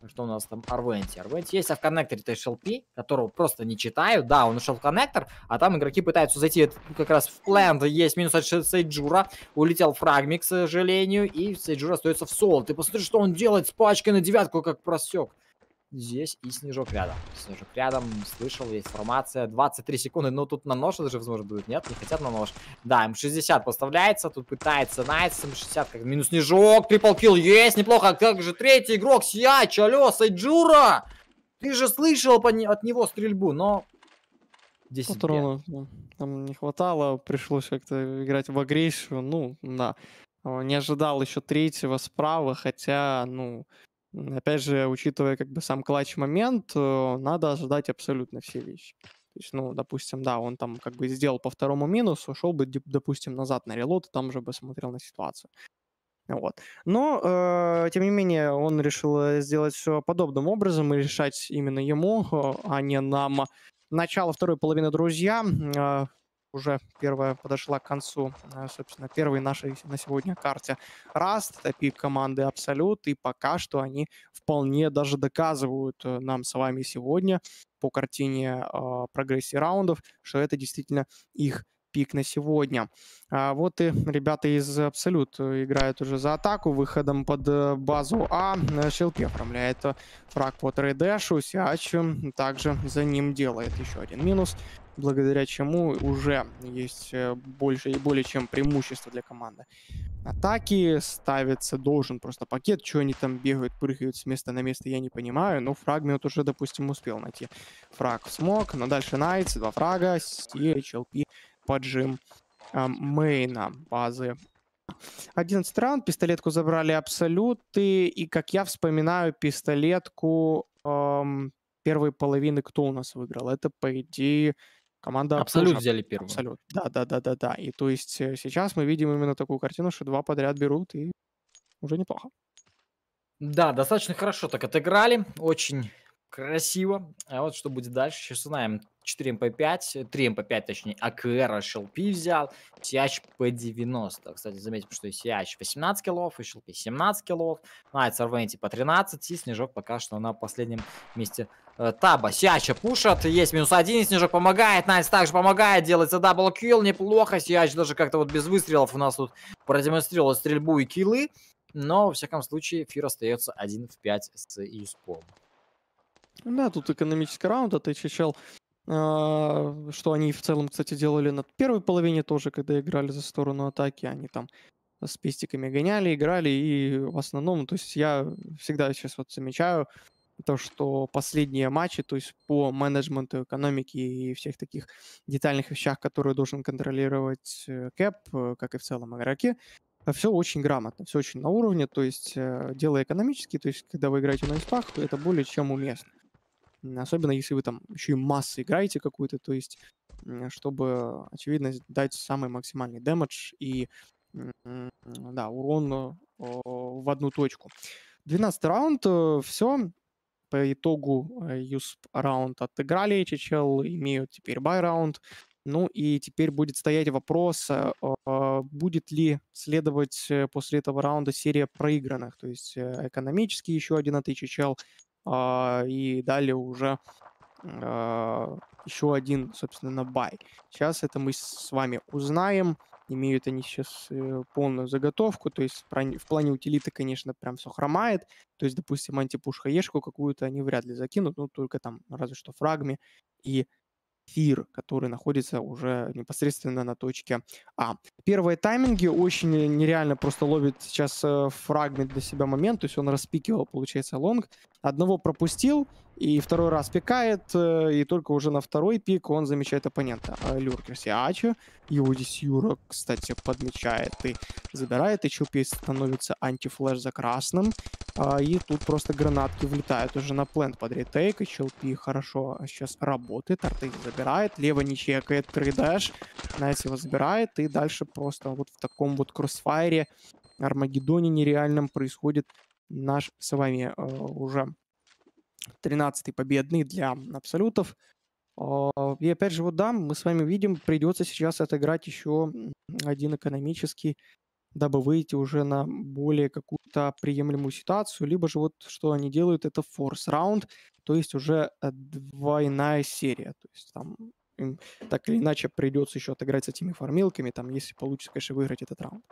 что у нас там Арвенти. Арвенти есть, а в коннекторе это HLP, которого просто не читаю. Да, он ушел в коннектор, а там игроки пытаются зайти как раз в плент. Есть минус от Сейджура. Улетел фрагмик, к сожалению, и Сейджура остается в соло. Ты посмотри, что он делает с пачкой на девятку, как просек здесь и Снежок рядом. Снежок рядом, слышал, есть формация. 23 секунды, но ну, тут на нож даже, возможно, будет. Нет, не хотят на нож. Да, М60 поставляется, тут пытается Найс, М60, как минус Снежок, трипл-килл есть, неплохо. А как же третий игрок, Сия, Чалё, Сайджура! Ты же слышал от него стрельбу, но... 10 Патронов ну, там не хватало, пришлось как-то играть в агрессию, ну, да. А, не ожидал еще третьего справа, хотя, ну, опять же, учитывая как бы сам клатч-момент, э, надо ожидать абсолютно все вещи. То есть, ну, допустим, да, он там как бы сделал по второму минусу, ушел бы, допустим, назад на релот и там уже бы смотрел на ситуацию. Вот. Но, э, тем не менее, он решил э, сделать все подобным образом и решать именно ему, а не нам. Начало второй половины, друзья. А, уже первая подошла к концу, э, собственно, первой нашей на сегодня карте Раст, такие команды Абсолют, и пока что они вполне даже доказывают э, нам с вами сегодня по картине э, прогрессии раундов, что это действительно их пик на сегодня. А вот и ребята из Абсолют э, играют уже за атаку, выходом под базу А. Щелпи оформляет фраг по трейдэшу, Сиач также за ним делает еще один минус благодаря чему уже есть э, больше и более чем преимущество для команды. Атаки ставится, должен просто пакет, что они там бегают, прыгают с места на место, я не понимаю, но фрагмент уже, допустим, успел найти. Фраг смог, но дальше Найтс, два фрага, CHLP, поджим э, мейна базы 11 раунд, пистолетку забрали абсолюты, и, как я вспоминаю, пистолетку эм, первой половины кто у нас выиграл? Это, по идее, Команда Абсолют тоже, взяли первую. Абсолют. Да, да, да, да, да. И то есть э, сейчас мы видим именно такую картину, что два подряд берут, и уже неплохо. Да, достаточно хорошо так отыграли. Очень красиво. А вот что будет дальше, сейчас узнаем. 4 МП5, 3 МП5, точнее, АКР HLP взял, CH-P90. Кстати, заметим, что и CH 18 килов, и HLP 17 килов, Найт ну, Сорвенти по 13, и Снежок пока что на последнем месте э, таба. CH пушат, есть минус один, Снежок помогает, Найт также помогает, делается даблкилл, неплохо, СиАч даже как-то вот без выстрелов у нас тут продемонстрировал стрельбу и килы. но, во всяком случае, эфир остается 1 в 5 с Юспом. Да, тут экономический раунд а от HHL, а, что они в целом, кстати, делали на первой половине тоже, когда играли за сторону атаки, они там с пистиками гоняли, играли, и в основном, то есть я всегда сейчас вот замечаю то, что последние матчи, то есть по менеджменту экономики и всех таких детальных вещах, которые должен контролировать э, Кэп, э, как и в целом игроки, а все очень грамотно, все очень на уровне, то есть э, дело экономически, то есть когда вы играете на испах, это более чем уместно. Особенно если вы там еще и массы играете какую-то, то есть чтобы, очевидно, дать самый максимальный дэмэдж и да, урон э, в одну точку. 12 раунд, э, все. По итогу э, юсп раунд отыграли, ЧЧЛ имеют теперь бай раунд. Ну и теперь будет стоять вопрос, будет ли следовать после этого раунда серия проигранных, то есть экономически еще один от HHL, а, и далее уже а, еще один, собственно, на бай. Сейчас это мы с вами узнаем. Имеют они сейчас э, полную заготовку, то есть в плане утилиты, конечно, прям все хромает. То есть, допустим, антипуш хаешку какую-то они вряд ли закинут, ну, только там разве что фрагме и эфир, который находится уже непосредственно на точке А. Первые тайминги очень нереально просто ловит сейчас э, фрагмент для себя момент, то есть он распикивал, получается, лонг. Одного пропустил, и второй раз пикает, э, и только уже на второй пик он замечает оппонента. Э, Люркер Сиачо, его здесь Юра, кстати, подмечает и забирает, и Чупи становится антифлэш за красным. А, и тут просто гранатки влетают уже на плент под ретейк, и Челпи хорошо сейчас работает, арты забирает, лево не чекает, 3 дэш, Найс его забирает, и дальше просто вот в таком вот кроссфайре Армагеддоне нереальном происходит наш с вами э, уже 13-й победный для абсолютов. А, и опять же, вот да, мы с вами видим, придется сейчас отыграть еще один экономический, дабы выйти уже на более какую-то приемлемую ситуацию. Либо же вот что они делают, это форс раунд, то есть уже э, двойная серия. То есть там им так или иначе придется еще отыграть с этими фармилками, там, если получится, конечно, выиграть этот раунд.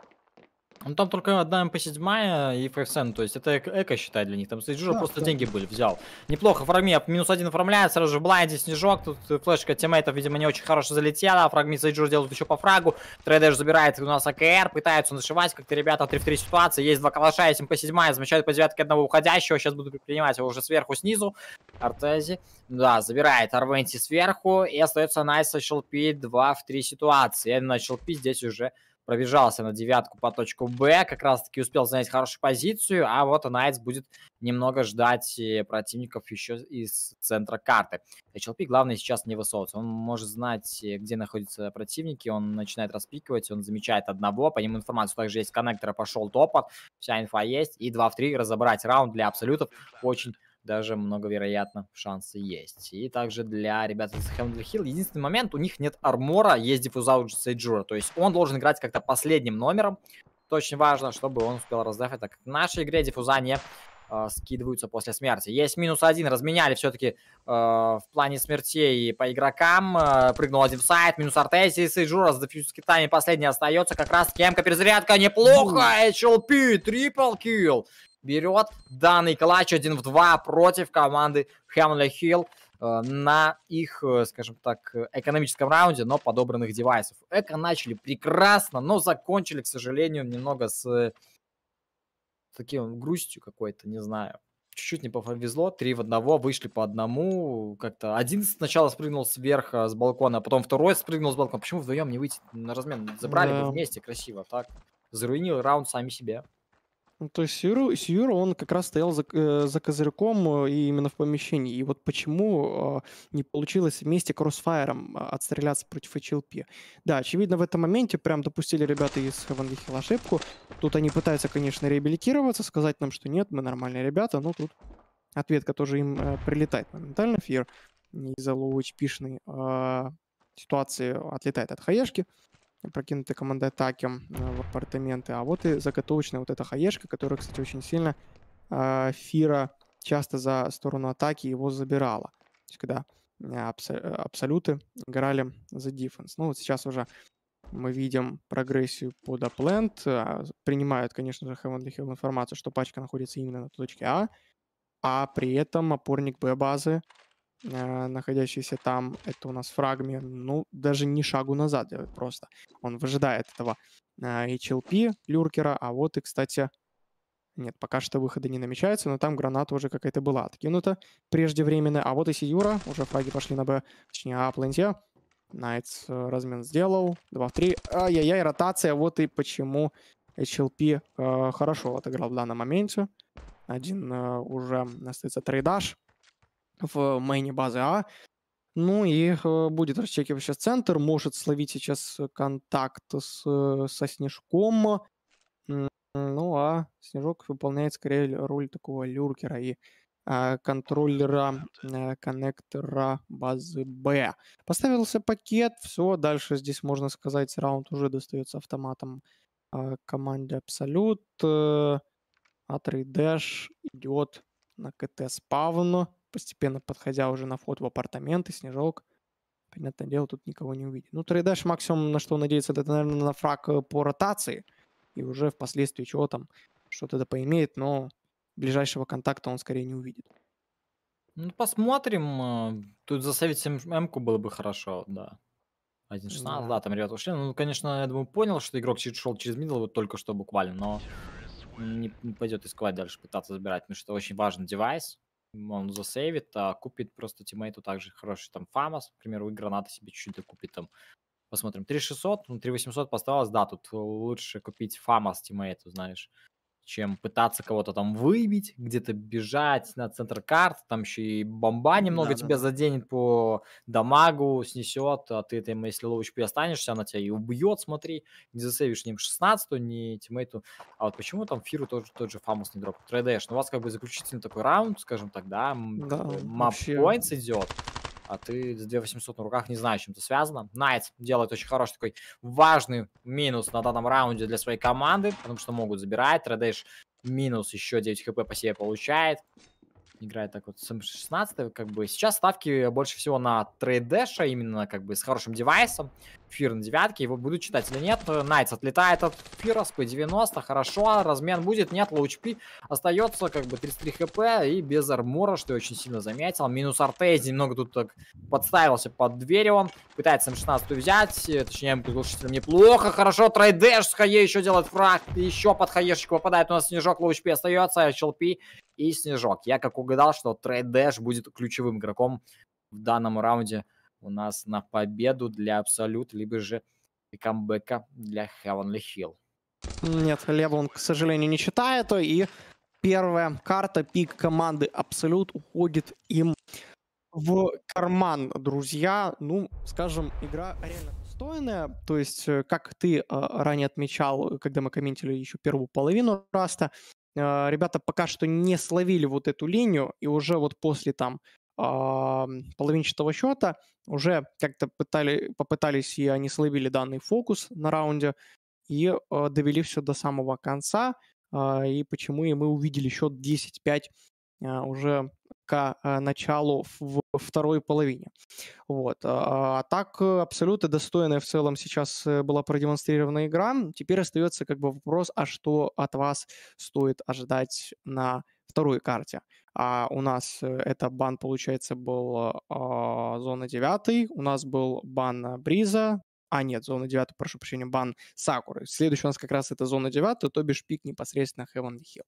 Ну там только одна МП-7 и FFSN, то есть это эко, эко считай для них. Там Сейджура да, просто да. деньги были, взял. Неплохо в минус один оформляет, сразу же в блайнде снежок, тут э, флешка тиммейтов, видимо, не очень хорошо залетела, фрагмент Сейджура делают еще по фрагу, трейдер забирает у нас АКР, пытаются нашивать, как-то ребята 3 в 3 ситуации, есть два калаша, есть МП-7, замечают по девятке одного уходящего, сейчас буду принимать его уже сверху снизу, Артези, да, забирает Арвенти сверху, и остается Найс HLP 2 в 3 ситуации, я начал HLP здесь уже пробежался на девятку по точку Б, как раз-таки успел занять хорошую позицию, а вот Найтс будет немного ждать э, противников еще из центра карты. HLP главное сейчас не высовываться, он может знать, э, где находятся противники, он начинает распикивать, он замечает одного, по нему информацию также есть коннектора, пошел топот, вся инфа есть, и 2 в 3 разобрать раунд для абсолютов очень даже много вероятно шансы есть. И также для ребят из Хэмдли Хилл единственный момент, у них нет армора, есть диффуза и Джура. То есть он должен играть как-то последним номером. Это очень важно, чтобы он успел раздефать, так как в нашей игре диффуза не э, скидываются после смерти. Есть минус один, разменяли все-таки э, в плане смертей по игрокам. Э, прыгнул один в сайт, минус Артезис и Джура с дефьюз китами последний остается. Как раз кемка перезарядка неплохо, HLP, трипл килл берет данный клатч 1 в 2 против команды Хэмли Хилл на их, э, скажем так, экономическом раунде, но подобранных девайсов. Эко начали прекрасно, но закончили, к сожалению, немного с э, таким грустью какой-то, не знаю. Чуть-чуть не повезло, три в одного, вышли по одному, как-то один сначала спрыгнул сверх э, с балкона, а потом второй спрыгнул с балкона. Почему вдвоем не выйти на размен? Забрали да. бы вместе красиво, так заруинил раунд сами себе. Ну, то есть Сьюру, Сьюру он как раз стоял за, э, за козырьком э, и именно в помещении. И вот почему э, не получилось вместе Кроссфайером а, отстреляться против HLP. Да, очевидно, в этом моменте прям допустили ребята из Heaven ошибку. Тут они пытаются, конечно, реабилитироваться, сказать нам, что нет, мы нормальные ребята, но тут ответка тоже им э, прилетает моментально. Фир из-за лоу-HP-шной э, а, ситуации отлетает от хаешки. Ну, прокинутая команда атаки э, в апартаменты. А вот и заготовочная вот эта хаешка, которая, кстати, очень сильно а, Фира часто за сторону атаки его забирала. То есть, когда а, э, абсолюты играли за дефенс. Ну, вот сейчас уже мы видим прогрессию по доплент. А, принимают, конечно же, Heavenly Hill информацию, что пачка находится именно на точке А, а при этом опорник Б базы Э, находящийся там, это у нас фрагми, ну, даже не шагу назад делает э, просто. Он выжидает этого э, HLP люркера, а вот и, кстати, нет, пока что выхода не намечается, но там граната уже какая-то была откинута преждевременно. А вот и Сиюра, уже флаги пошли на Б, точнее, А планте. Найтс размен сделал, 2 в 3. Ай-яй-яй, ротация, вот и почему HLP э, хорошо отыграл в данном моменте. Один э, уже остается трейдаж в мейне базы А. Ну и э, будет расчекивать сейчас центр, может словить сейчас контакт с, э, со Снежком. Ну а Снежок выполняет скорее роль такого люркера и а, контроллера э, коннектора базы Б. Поставился пакет, все, дальше здесь можно сказать, раунд уже достается автоматом команде Абсолют. Атридэш идет на КТ спавну постепенно подходя уже на вход в апартаменты, снежок. Понятное дело, тут никого не увидит. Ну, трейдаш максимум, на что надеется, это, наверное, на фраг э, по ротации. И уже впоследствии чего там, что-то да поимеет, но ближайшего контакта он скорее не увидит. Ну, посмотрим. А, тут заставить МК было бы хорошо, да. 1.16, да. да, там ребята ушли. Ну, конечно, я думаю, понял, что игрок шел через мидл вот только что буквально, но не, не пойдет искать дальше, пытаться забирать, потому что очень важный девайс он засейвит, а купит просто тиммейту также хороший там Фамас, к примеру, и граната себе чуть-чуть докупит там. Посмотрим. 3600, ну 3800 поставилось, да, тут лучше купить Фамас тиммейту, знаешь чем пытаться кого-то там выбить, где-то бежать на центр карт, там еще и бомба немного да, тебя да. заденет по дамагу, снесет, а ты там, если ловочкой останешься, она тебя и убьет, смотри, не засейвишь ни 16 ни тиммейту. А вот почему там Фиру тот, тот же Фамус не дроп? 3 ну у вас как бы заключительный такой раунд, скажем так, да, да мап-поинтс идет а ты с 2800 на руках, не знаю, чем это связано. Найтс делает очень хороший такой важный минус на данном раунде для своей команды, потому что могут забирать, Тредейш минус еще 9 хп по себе получает играет так вот с 16 как бы сейчас ставки больше всего на трейдэша, именно как бы с хорошим девайсом, Фир на девятке, его будут читать или нет, Найтс отлетает от Фира с P90, хорошо, размен будет, нет, лоучпи, остается как бы 33 хп и без армора, что я очень сильно заметил, минус артези немного тут так подставился под двери он, пытается М16 взять, точнее м неплохо, хорошо, трейдэш с Хае еще делает фраг, еще под Хаешечку попадает у нас снежок, лоучпи остается, HLP а и Снежок. Я как угадал, что Трейдэш будет ключевым игроком в данном раунде у нас на победу для Абсолют, либо же камбэка для Heavenly Hill. Нет, левый он, к сожалению, не читает. И первая карта, пик команды Абсолют уходит им в карман, друзья. Ну, скажем, игра реально достойная. То есть, э, как ты э, ранее отмечал, э, когда мы комментировали еще первую половину Раста, а, ребята пока что не словили вот эту линию, и уже вот после там а, половинчатого счета уже как-то пытали, попытались, и они словили данный фокус на раунде, и а, довели все до самого конца, и почему и мы увидели счет 10-5 уже к э, началу в второй половине. Вот. А, а так э, абсолютно достойная в целом сейчас э, была продемонстрирована игра. Теперь остается как бы вопрос, а что от вас стоит ожидать на второй карте. А у нас это бан, получается, был э, зона 9, у нас был бан Бриза, а нет, зона 9, прошу прощения, бан Сакуры. Следующий у нас как раз это зона 9, то бишь пик непосредственно Heavenly Hill.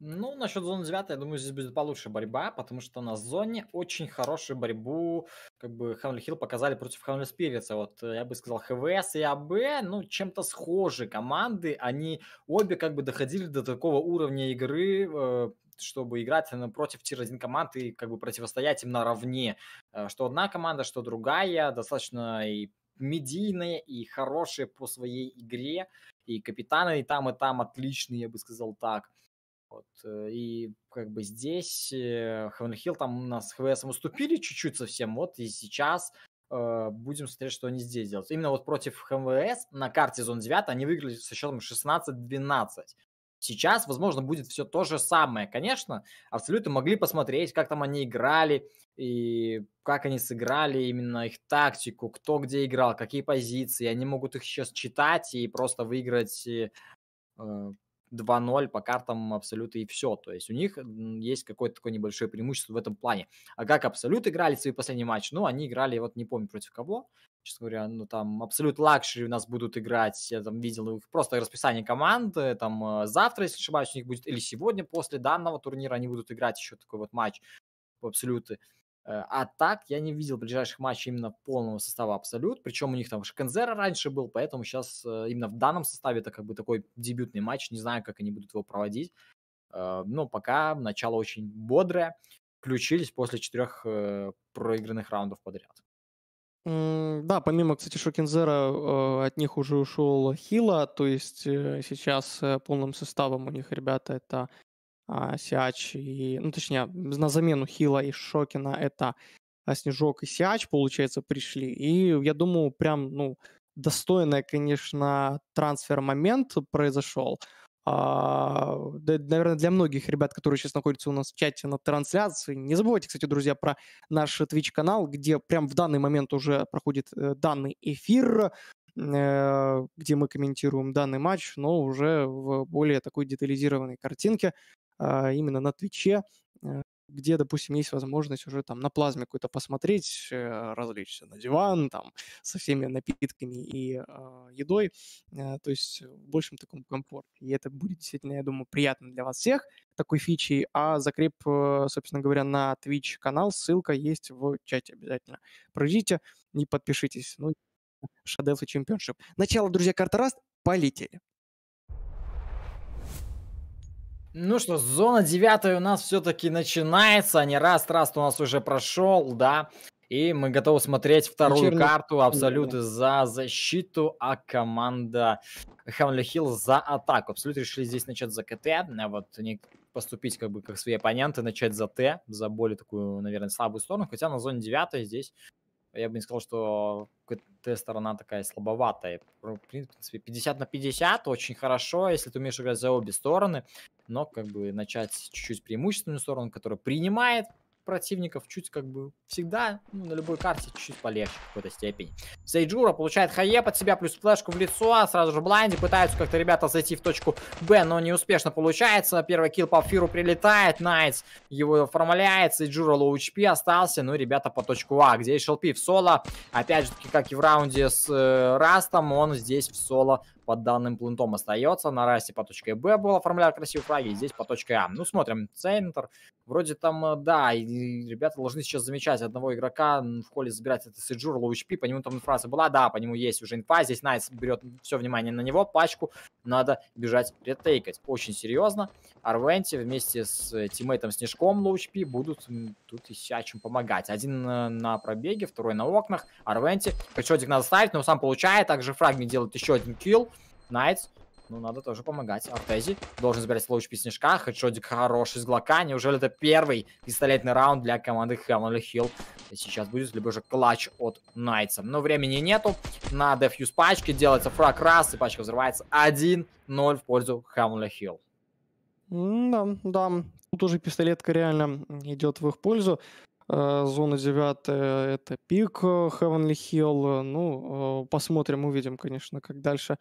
Ну, насчет зоны 9, я думаю, здесь будет получше борьба, потому что на зоне очень хорошую борьбу, как бы, Хамли Хилл показали против Хамли Спирица. Вот, э, я бы сказал, ХВС и АБ, ну, чем-то схожи команды. Они обе, как бы, доходили до такого уровня игры, э, чтобы играть напротив тир-1 команд и, как бы, противостоять им наравне. Э, что одна команда, что другая, достаточно и медийные и хорошие по своей игре. И капитаны и там, и там отличные, я бы сказал так. Вот. Э, и как бы здесь э, Хевенхилл там у нас ХВС уступили чуть-чуть совсем, вот и сейчас э, будем смотреть, что они здесь делают. Именно вот против ХВС на карте зон 9 они выиграли со счетом 16-12. Сейчас, возможно, будет все то же самое. Конечно, абсолютно могли посмотреть, как там они играли, и как они сыграли именно их тактику, кто где играл, какие позиции. Они могут их сейчас читать и просто выиграть э, э 2-0 по картам абсолюта и все. То есть у них есть какое-то такое небольшое преимущество в этом плане. А как абсолют играли свои последние матчи? Ну, они играли, я вот не помню против кого, честно говоря, ну там абсолют лакшери у нас будут играть, я там видел их просто расписание команды, э, там э, завтра, если не ошибаюсь, у них будет, или сегодня после данного турнира они будут играть еще такой вот матч в абсолюты. Э, а так я не видел ближайших матчей именно полного состава абсолют. Причем у них там Шкензера раньше был, поэтому сейчас э, именно в данном составе это как бы такой дебютный матч. Не знаю, как они будут его проводить. Э, но пока начало очень бодрое. Включились после четырех проигранных раундов подряд. Да, помимо, кстати, Шокензера, от них уже ушел Хила, то есть сейчас полным составом у них ребята это а, Сиач и... Ну, точнее, на замену Хила и Шокина это а, Снежок и Сиач, получается, пришли. И я думаю, прям, ну, достойный, конечно, трансфер-момент произошел. А, наверное, для многих ребят, которые сейчас находятся у нас в чате на трансляции. Не забывайте, кстати, друзья, про наш Twitch-канал, где прям в данный момент уже проходит э, данный эфир, э, где мы комментируем данный матч, но уже в более такой детализированной картинке. А, именно на Твиче, э, где, допустим, есть возможность уже там на плазме какой-то посмотреть, э, развлечься на диван, там, со всеми напитками и э, едой, э, то есть в большем таком комфорте. И это будет действительно, я думаю, приятно для вас всех, такой фичей. А закреп, э, собственно говоря, на Twitch канал, ссылка есть в чате обязательно. Пройдите и подпишитесь. Ну, Шадеф и Чемпионшип. Начало, друзья, карта раз, полетели. Ну что, зона девятая у нас все-таки начинается, не раз, раз у нас уже прошел, да. И мы готовы смотреть вторую Вечерний... карту Абсолюты да. за защиту, а команда Хамли Хилл за атаку. Абсолют решили здесь начать за КТ, а вот не поступить как бы как свои оппоненты, начать за Т, за более такую, наверное, слабую сторону. Хотя на зоне 9 здесь я бы не сказал, что КТ-сторона такая слабоватая. В принципе, 50 на 50 очень хорошо, если ты умеешь играть за обе стороны, но как бы начать чуть-чуть преимущественную сторону, которая принимает, противников чуть как бы всегда, ну, на любой карте чуть полегче в какой-то степени. Сейджура получает хае под себя, плюс флешку в лицо, а сразу же блайнди, пытаются как-то ребята зайти в точку Б, но неуспешно получается. Первый килл по фиру прилетает, Найтс его оформляет, Сейджура лоу HP остался, ну и ребята по точку А, где HLP в соло, опять же таки, как и в раунде с э, Растом, он здесь в соло под данным плентом остается. На расе по точке Б был оформлял красивые фраги, здесь по точке А. Ну, смотрим, центр. Вроде там, э, да, и ребята должны сейчас замечать одного игрока в холле забирать. Это Сиджур, Лоучпи, по нему там информация была. Да, по нему есть уже инфа. Здесь Найтс берет все внимание на него. Пачку надо бежать ретейкать. Очень серьезно. Арвенти вместе с э, тиммейтом Снежком Лоучпи будут тут ища чем помогать. Один э, на пробеге, второй на окнах. Арвенти. один надо ставить, но сам получает. Также фраг делает еще один килл. Найтс. Ну, надо тоже помогать. Артези должен забирать луч без снежка. Хедшотик хороший из глока. Неужели это первый пистолетный раунд для команды Хэммонли Хилл? Сейчас будет либо же клатч от Найтса. Но времени нету. На дефьюз пачки делается фраг раз. И пачка взрывается 1-0 в пользу Хэммонли Хилл. Да, да. Тут уже пистолетка реально идет в их пользу. Э, зона 9 это пик э, Heavenly Hill. Ну, э, посмотрим, увидим, конечно, как дальше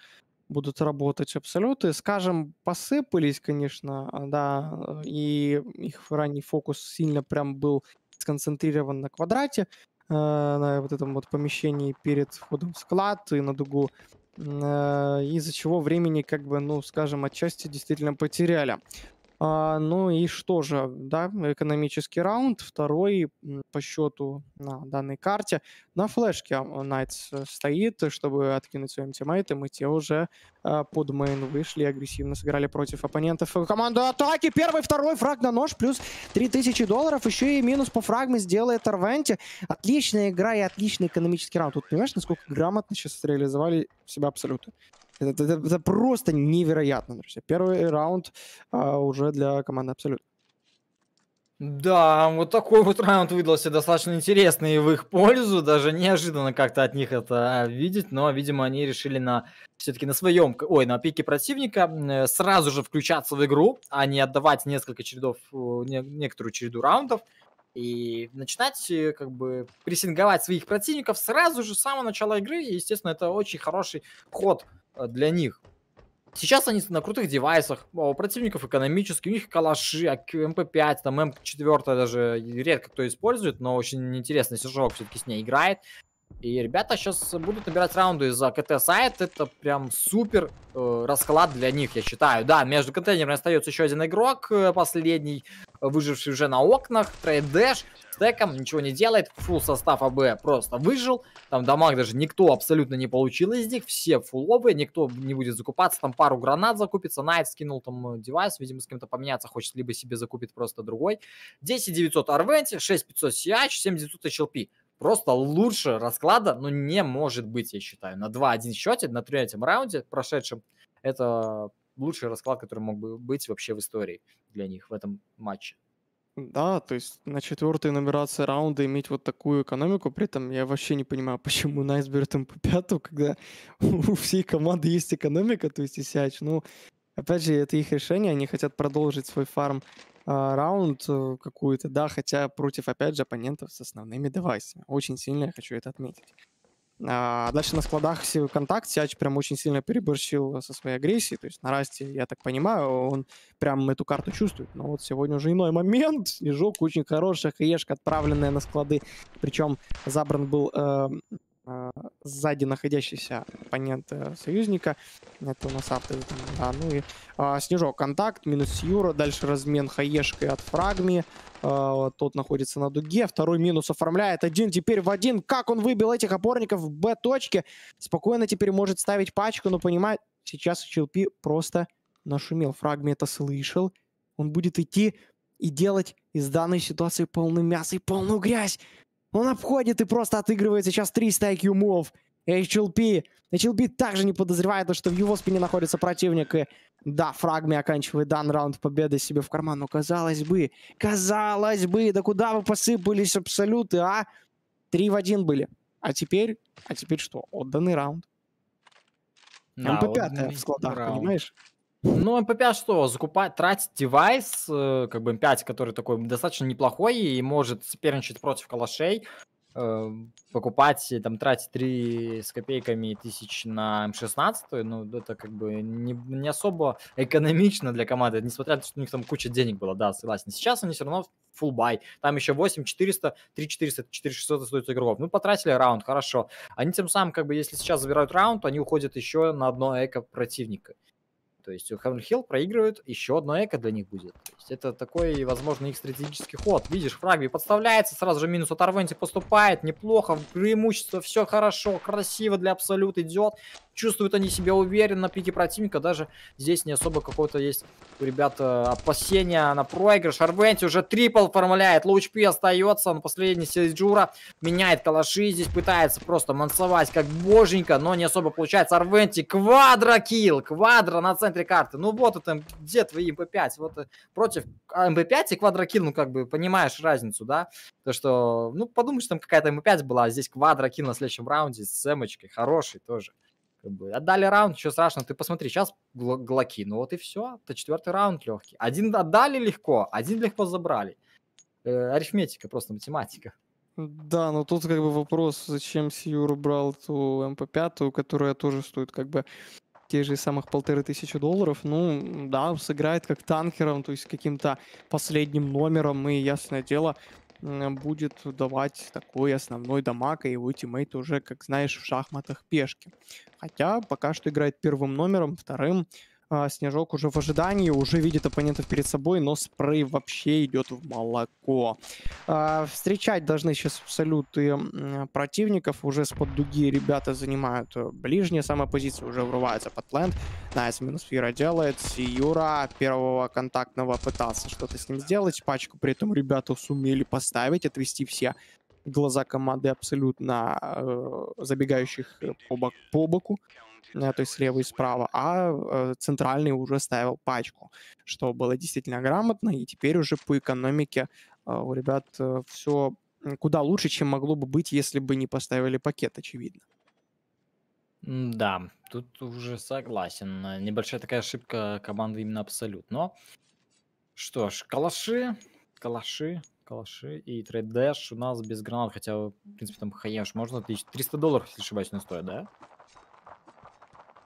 будут работать абсолюты. Скажем, посыпались, конечно, а, да, и их ранний фокус сильно прям был сконцентрирован на квадрате, э, на вот этом вот помещении перед входом в склад и на дугу, э, из-за чего времени, как бы, ну, скажем, отчасти действительно потеряли. А, ну и что же, да, экономический раунд, второй по счету на данной карте. На флешке а, Найтс э, стоит, чтобы откинуть своим тиммейтам, и те уже а, под мейн вышли, агрессивно сыграли против оппонентов. Команда атаки, первый, второй, фраг на нож, плюс 3000 долларов, еще и минус по фрагме сделает Арвенти. Отличная игра и отличный экономический раунд. Тут понимаешь, насколько грамотно сейчас реализовали себя абсолютно. Это, это, это просто невероятно, друзья. Первый раунд а, уже для команды Абсолют. Да, вот такой вот раунд выдался достаточно интересный в их пользу. Даже неожиданно как-то от них это а, видеть, но, видимо, они решили на все-таки на своем, ой, на пике противника э, сразу же включаться в игру, а не отдавать несколько чередов, э, не, некоторую череду раундов и начинать э, как бы прессинговать своих противников сразу же с самого начала игры. И, естественно, это очень хороший ход Э, для них. Сейчас они на крутых девайсах, у противников экономически, у них калаши, а, МП5, эм там МП4 эм даже редко кто использует, но очень интересный Сержок все-таки с ней играет. И ребята сейчас будут набирать раунды из КТ-сайт, это прям супер э, расклад для них, я считаю. Да, между контейнерами остается еще один игрок, э, последний, э, выживший уже на окнах, трейдэш стеком, ничего не делает. Фул состав АБ просто выжил. Там дамаг даже никто абсолютно не получил из них. Все фуловые, а никто не будет закупаться. Там пару гранат закупится. Найт скинул там э, девайс, видимо, с кем-то поменяться хочет, либо себе закупит просто другой. 10 900 Арвенти, 6 500 СИАЧ, 7 900 HLP. Просто лучше расклада, ну, не может быть, я считаю. На 2-1 счете, на третьем раунде прошедшем, это лучший расклад, который мог бы быть вообще в истории для них в этом матче. Да, то есть на четвертой нумерации раунда иметь вот такую экономику, при этом я вообще не понимаю, [LAUGHS] почему Найс берет по пятую, когда [LAUGHS] у всей команды есть экономика, то есть и ECH. Ну, опять же, это их решение, они хотят продолжить свой фарм а, раунд э, какую-то, да, хотя против, опять же, оппонентов с основными девайсами. Очень сильно я хочу это отметить. А дальше на складах ВКонтакте Сиач прям очень сильно переборщил со своей агрессией. То есть на Расте, я так понимаю, он прям эту карту чувствует. Но вот сегодня уже иной момент. Снежок [LAUGHS] очень хорошая хаешка, отправленная на склады. Причем забран был э, а, сзади находящийся оппонент э, союзника. Это у нас авторы. Да, ну и а, снежок, контакт, минус Юра, дальше размен хаешкой от фрагми. А, тот находится на дуге, второй минус оформляет. Один теперь в один. Как он выбил этих опорников в Б-точке? Спокойно теперь может ставить пачку, но понимает, сейчас HLP просто нашумел. Фрагми это слышал. Он будет идти и делать из данной ситуации полную мясо и полную грязь. Он обходит и просто отыгрывает сейчас 300 IQ мув. HLP. HLP также не подозревает, что в его спине находится противник. И да, фрагми оканчивает дан раунд победы себе в карман. Но казалось бы, казалось бы, да куда вы посыпались абсолюты, а? Три в один были. А теперь, а теперь что? Отданный раунд. Да, МП-5 в складах, раунд. понимаешь? Ну, MP5 а что, закупать, тратить девайс, э, как бы MP5, а который такой достаточно неплохой и может соперничать против калашей, э, покупать, там, тратить 3 с копейками тысяч на М16, ну, это как бы не, не особо экономично для команды, несмотря на то, что у них там куча денег было, да, согласен. Сейчас они все равно full buy, там еще 8400, 3400, 4600 стоит игроков. Ну, потратили раунд, хорошо. Они тем самым, как бы, если сейчас забирают раунд, они уходят еще на одно эко противника. То есть Heaven Hell проигрывает, еще одно эко для них будет. То есть это такой, возможно, их стратегический ход. Видишь, Фрагби подставляется, сразу же минус от Арвенти поступает, неплохо, преимущество, все хорошо, красиво для Абсолют идет чувствуют они себя уверенно на пике противника. Даже здесь не особо какого-то есть у ребят э, опасения на проигрыш. Арвенти уже трипл оформляет. Лучпи остается на последний Сейджура. Меняет калаши. Здесь пытается просто мансовать как боженька, но не особо получается. Арвенти квадрокилл. Квадро на центре карты. Ну вот это, где твои МП5? Эм вот э, против а, МП5 эм и квадрокилл, ну как бы понимаешь разницу, да? То, что, ну подумаешь, там какая-то МП5 эм была, а здесь квадрокилл на следующем раунде с эмочкой. Хороший тоже. Как бы отдали раунд, ничего страшно Ты посмотри, сейчас гл- глоки, ну вот и все. Это четвертый раунд легкий. Один отдали легко, один легко забрали. Э, арифметика, просто математика. Да, но тут как бы вопрос, зачем Сиюр брал ту МП-5, которая тоже стоит как бы те же самых полторы тысячи долларов, ну, да, сыграет как танкером, то есть каким-то последним номером, и, ясное дело, будет давать такой основной дамаг, и его тиммейт уже, как знаешь, в шахматах пешки. Хотя пока что играет первым номером, вторым, а, снежок уже в ожидании, уже видит оппонентов перед собой, но спрей вообще идет в молоко. А, встречать должны сейчас абсолюты противников. Уже с под дуги ребята занимают э, ближние самые позиции, уже врываются под плент. Найс минус Юра делает. Юра первого контактного пытался что-то с ним сделать. Пачку при этом ребята сумели поставить, отвести все глаза команды абсолютно э, забегающих э, по, бок, по боку то есть слева и справа, а э, центральный уже ставил пачку, что было действительно грамотно, и теперь уже по экономике э, у ребят э, все куда лучше, чем могло бы быть, если бы не поставили пакет, очевидно. Да, тут уже согласен. Небольшая такая ошибка команды именно Абсолют. Но что ж, калаши, калаши, калаши и трейдэш у нас без гранат, хотя, в принципе, там хаеш можно отличить. 300 долларов, если ошибаюсь, он стоит, да?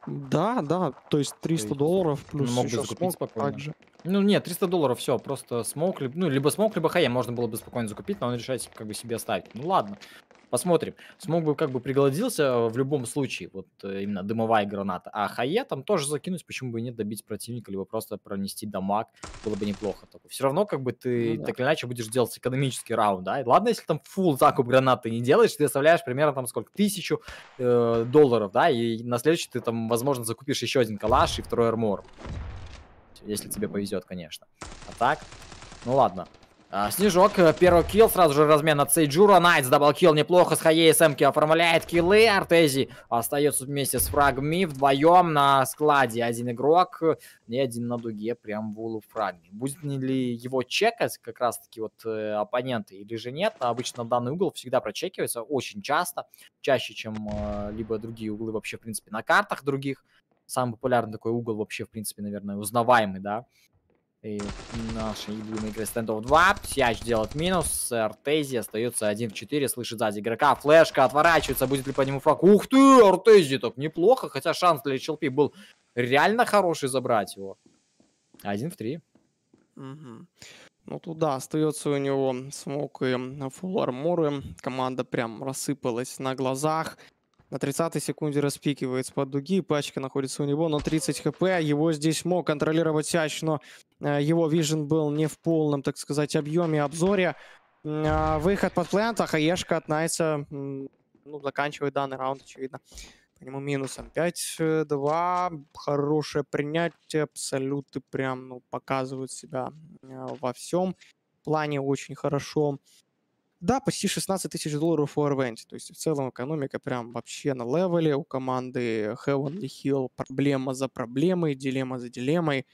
Да, да, то есть 300 долларов плюс мог еще смог спокойно. также. Ну нет, 300 долларов, все, просто смог, ну либо смог, либо хая а можно было бы спокойно закупить, но он решает как бы себе оставить. Ну ладно, Посмотрим. Смог бы как бы пригладился э, в любом случае, вот э, именно дымовая граната. А Хае там тоже закинуть, почему бы и нет добить противника, либо просто пронести дамаг, было бы неплохо. Только. Все равно как бы ну ты ну, да. так или иначе будешь делать экономический раунд, да? ладно, если там full закуп гранаты не делаешь, ты оставляешь примерно там сколько, тысячу э, долларов, да? И на следующий ты там, возможно, закупишь еще один калаш и второй армор. Если тебе повезет, конечно. А так, ну ладно. А, снежок, э, первый килл, сразу же размен от Сейджура. Найтс даблкил неплохо, с Хаей СМК оформляет киллы. Артези остается вместе с фрагми вдвоем на складе. Один игрок и один на дуге, прям в улу фрагми. Будет ли его чекать как раз-таки вот э, оппоненты или же нет? Обычно данный угол всегда прочекивается очень часто. Чаще, чем э, либо другие углы вообще, в принципе, на картах других. Самый популярный такой угол вообще, в принципе, наверное, узнаваемый, да, и наши любимые игры стендов 2. Псяч делает минус. Артези остается 1 в 4. Слышит сзади игрока. Флешка отворачивается. Будет ли по нему фраг? Ух ты! Артези так неплохо. Хотя шанс для HLP был реально хороший забрать его. 1 в 3. Угу. Ну туда остается у него смог и фул Команда прям рассыпалась на глазах. На 30-й секунде распикивает под дуги. Пачка находится у него, но 30 хп. Его здесь мог контролировать Ач, но э, его вижен был не в полном, так сказать, объеме обзоре. А, выход под плент, а хаешка от Найса ну, заканчивает данный раунд, очевидно. По нему минусом. 5-2. Э, хорошее принятие. Абсолюты прям ну, показывают себя э, во всем плане очень хорошо. Да, почти 16 тысяч долларов у Арвенти. То есть в целом экономика прям вообще на левеле. У команды Heavenly Hill проблема за проблемой, дилемма за дилеммой.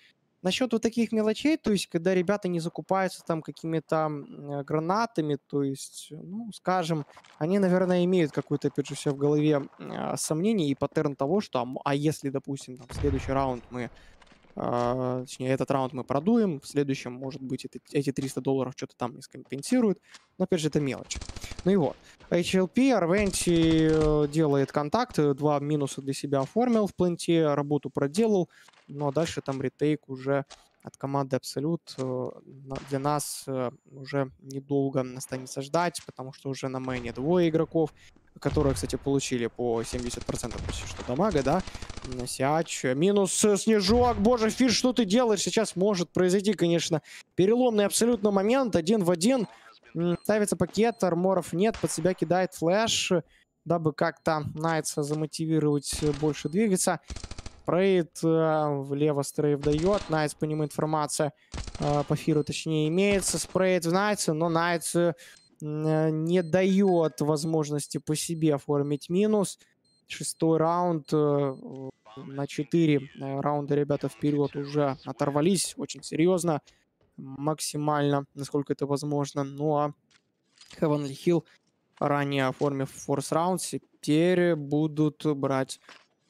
Насчет вот таких мелочей, то есть когда ребята не закупаются там какими-то гранатами, то есть, ну, скажем, они, наверное, имеют какое-то, опять же, все в голове а, сомнение и паттерн того, что, а если, допустим, там, следующий раунд мы а, точнее, этот раунд мы продуем, в следующем, может быть, это, эти 300 долларов что-то там не скомпенсирует, но, опять же, это мелочь. Ну и вот. HLP, Arventi э, делает контакт, два минуса для себя оформил в пленте, работу проделал, но ну, а дальше там ретейк уже от команды э, Абсолют для нас э, уже недолго останется ждать, потому что уже на мэне двое игроков, которые, кстати, получили по 70% почти что дамага, да, Носячая. Минус э, Снежок. Боже, Фиш, что ты делаешь? Сейчас может произойти, конечно, переломный абсолютно момент. Один в один. Ставится пакет, арморов нет. Под себя кидает флэш, дабы как-то Найтса замотивировать э, больше двигаться. Спрейт э, влево стрейв дает. Найтс по нему информация э, по фиру, точнее, имеется. Спрейт в Найтсе, но Найтс э, э, не дает возможности по себе оформить минус. Шестой раунд. Э, на 4 э, раунда ребята вперед уже оторвались очень серьезно, максимально, насколько это возможно. Ну а Heavenly Hill, ранее оформив форс раунд, теперь будут брать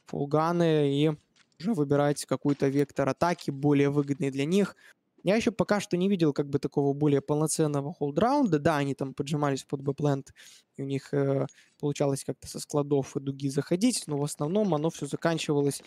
фулганы и уже выбирать какой-то вектор атаки, более выгодный для них. Я еще пока что не видел как бы такого более полноценного холдраунда. Да, они там поджимались под бэплэнд, и у них э, получалось как-то со складов и дуги заходить, но в основном оно все заканчивалось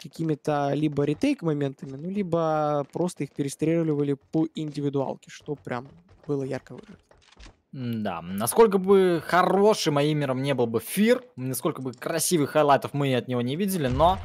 какими-то либо ретейк моментами, ну либо просто их перестреливали по индивидуалке, что прям было ярко выражено. Да, насколько бы хорошим аимером не был бы Фир, насколько бы красивых хайлайтов мы от него не видели, но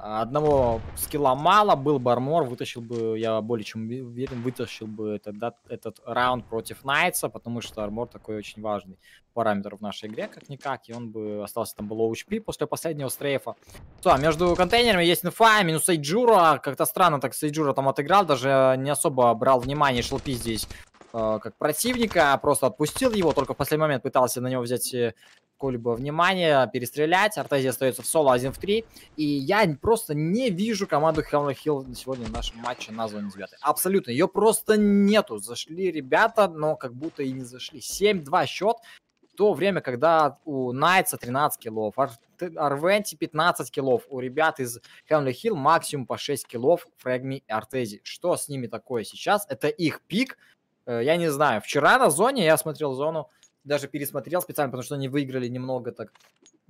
Одного скилла мало, был бы армор, вытащил бы, я более чем уверен, вытащил бы этот, да, этот раунд против Найтса, потому что армор такой очень важный параметр в нашей игре, как-никак, и он бы остался там было HP после последнего стрейфа. Что, а между контейнерами есть инфа, минус Эйджура, как-то странно так Эйджура там отыграл, даже не особо брал внимание Шелпи здесь э, как противника, а просто отпустил его, только в последний момент пытался на него взять э, какое-либо внимание, перестрелять. Артези остается в соло 1 в 3. И я просто не вижу команду Хелмер Хилл сегодня в нашем матче на зоне 9. Абсолютно. Ее просто нету. Зашли ребята, но как будто и не зашли. 7-2 счет. В то время, когда у Найтса 13 киллов, Арвенти 15 киллов, у ребят из Хелмли Хилл максимум по 6 киллов Фрэгми и Артези. Что с ними такое сейчас? Это их пик. Э, я не знаю. Вчера на зоне я смотрел зону даже пересмотрел специально, потому что они выиграли немного так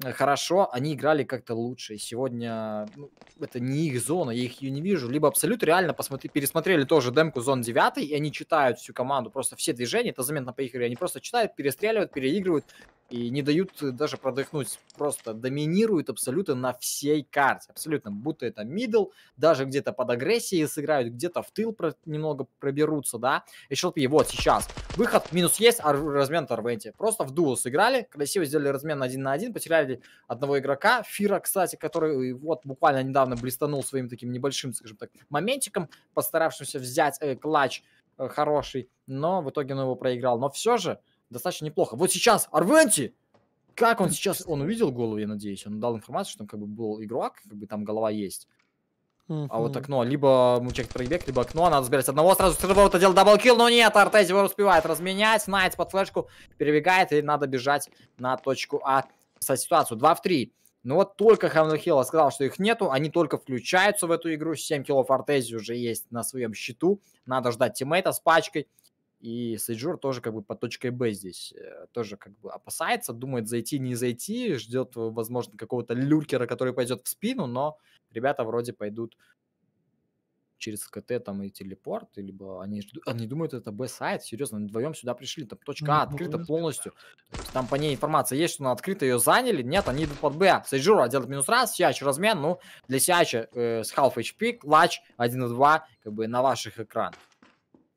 Э, хорошо, они играли как-то лучше. сегодня ну, это не их зона, я их ее не вижу. Либо абсолют реально посмотри, пересмотрели тоже демку зон 9, и они читают всю команду, просто все движения, это заметно по их игре. Они просто читают, перестреливают, переигрывают и не дают э, даже продохнуть. Просто доминируют абсолютно на всей карте. Абсолютно. Будто это мидл, даже где-то под агрессией сыграют, где-то в тыл про- немного проберутся, да. HLP, вот сейчас. Выход минус есть, а размен Торвенти. Просто в дуо сыграли, красиво сделали размен один на один, потеряли взяли одного игрока, Фира, кстати, который э, вот буквально недавно блистанул своим таким небольшим, скажем так, моментиком, постаравшимся взять э, клатч э, хороший, но в итоге он его проиграл. Но все же достаточно неплохо. Вот сейчас Арвенти как он сейчас, он увидел голову, я надеюсь, он дал информацию, что он как бы был игрок, как бы там голова есть. Uh-huh. А вот окно, либо мучек проебек, либо окно, надо сбирать одного, сразу с другого делал даблкил, но нет, Артези его успевает разменять, Найтс под флешку перебегает, и надо бежать на точку А ситуацию 2 в 3. Но вот только Хэмилл сказал, что их нету, они только включаются в эту игру. 7 килов Ортези уже есть на своем счету. Надо ждать тиммейта с пачкой. И Сейджур тоже как бы по точкой Б здесь э, тоже как бы опасается, думает зайти, не зайти, ждет, возможно, какого-то люркера, который пойдет в спину, но ребята вроде пойдут через КТ там и телепорт, либо они, ждут, они думают, это Б-сайт, серьезно, вдвоем сюда пришли, там точка А открыта полностью, там по ней информация есть, что она открыта, ее заняли, нет, они идут под Б, Сейджура делает минус раз, Сиач размен, ну, для Сиача э, с half HP, клатч 1-2, как бы на ваших экранах.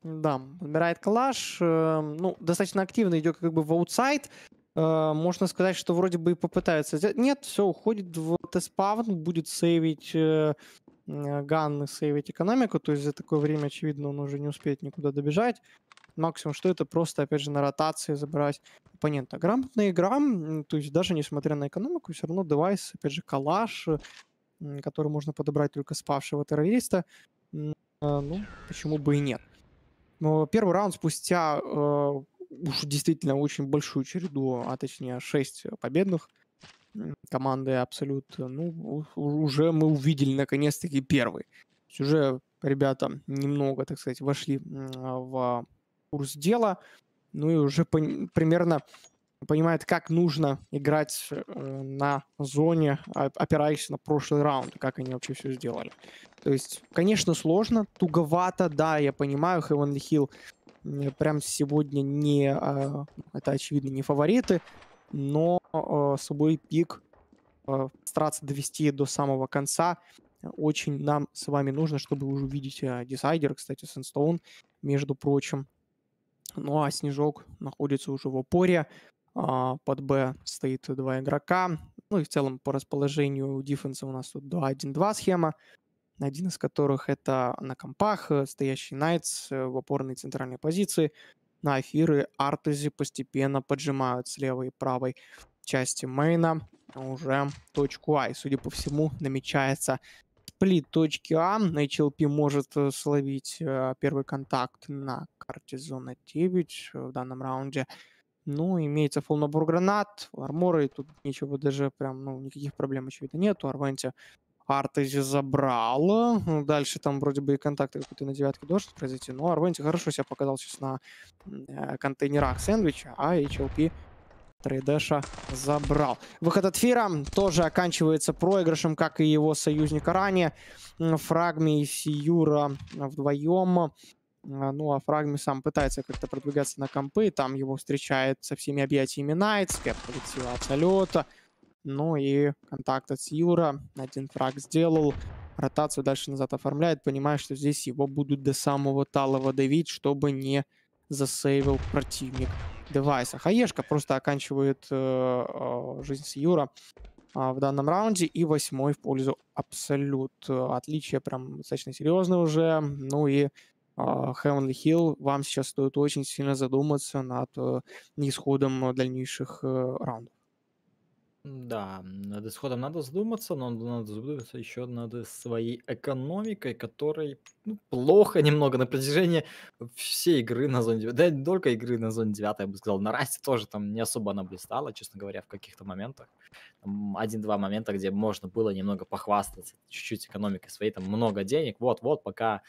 Да, отбирает клаш, э, эм, ну, достаточно активно идет как бы в аутсайд, э, можно сказать, что вроде бы и попытаются сделать. Нет, все, уходит в Т-спавн, будет сейвить э, Э, Ганны сейвить экономику, то есть за такое время, очевидно, он уже не успеет никуда добежать. Максимум, что это просто, опять же, на ротации забрать оппонента. Грамотная игра, то есть даже несмотря на экономику, все равно девайс, опять же, калаш, э, который можно подобрать только спавшего террориста. Э, ну, почему бы и нет. Но первый раунд спустя уж действительно очень большую череду, а точнее 6 победных – команды Абсолют, ну, уже мы увидели наконец-таки первый. То есть уже ребята немного, так сказать, вошли а, в курс дела, ну и уже пон- примерно понимает, как нужно играть э, на зоне, а, опираясь на прошлый раунд, как они вообще все сделали. То есть, конечно, сложно, туговато, да, я понимаю, Хевенли Хилл прям сегодня не, а, это очевидно, не фавориты, но а, собой пик а, стараться довести до самого конца. Очень нам с вами нужно, чтобы уже увидеть десайдер, кстати, Сенстоун, между прочим. Ну а Снежок находится уже в опоре. А, под Б стоит два игрока. Ну и в целом по расположению дефенса у нас тут 2-1-2 схема. Один из которых это на компах, э, стоящий Найтс э, в опорной центральной позиции. На эфиры Артези постепенно поджимают с левой и правой части мейна уже точку А. И, судя по всему, намечается сплит точки А. HLP может э, словить э, первый контакт на карте зона 9 э, в данном раунде. Ну, имеется full гранат, арморы, и тут ничего даже прям, ну, никаких проблем, очевидно, нету. Арвенти Артези забрал. Ну, дальше там вроде бы и контакты какой-то на девятке должен произойти. Но Арвенти хорошо себя показал сейчас на э, контейнерах сэндвича, а HLP 3 забрал. Выход от Фира тоже оканчивается проигрышем, как и его союзника ранее. Фрагми и Сиюра вдвоем. А, ну, а Фрагми сам пытается как-то продвигаться на компы. Там его встречает со всеми объятиями Найтс. Кэп полетел от салюта. Ну и контакт от Сиюра. Один фраг сделал. Ротацию дальше назад оформляет, понимая, что здесь его будут до самого Талова давить, чтобы не засейвил противник девайсах. Аешка просто оканчивает э, э, жизнь с Юра а, в данном раунде и восьмой в пользу Абсолют. Отличие прям достаточно серьезное уже. Ну и Хевенли а, Хилл, вам сейчас стоит очень сильно задуматься над э, исходом дальнейших э, раундов. Да, над исходом надо задуматься, но надо задуматься еще над своей экономикой, которой ну, плохо немного на протяжении всей игры на зоне 9. Да, не только игры на зоне 9, я бы сказал. На расте тоже там не особо она блистала, честно говоря, в каких-то моментах. Один-два момента, где можно было немного похвастаться чуть-чуть экономикой своей, там много денег. Вот-вот, пока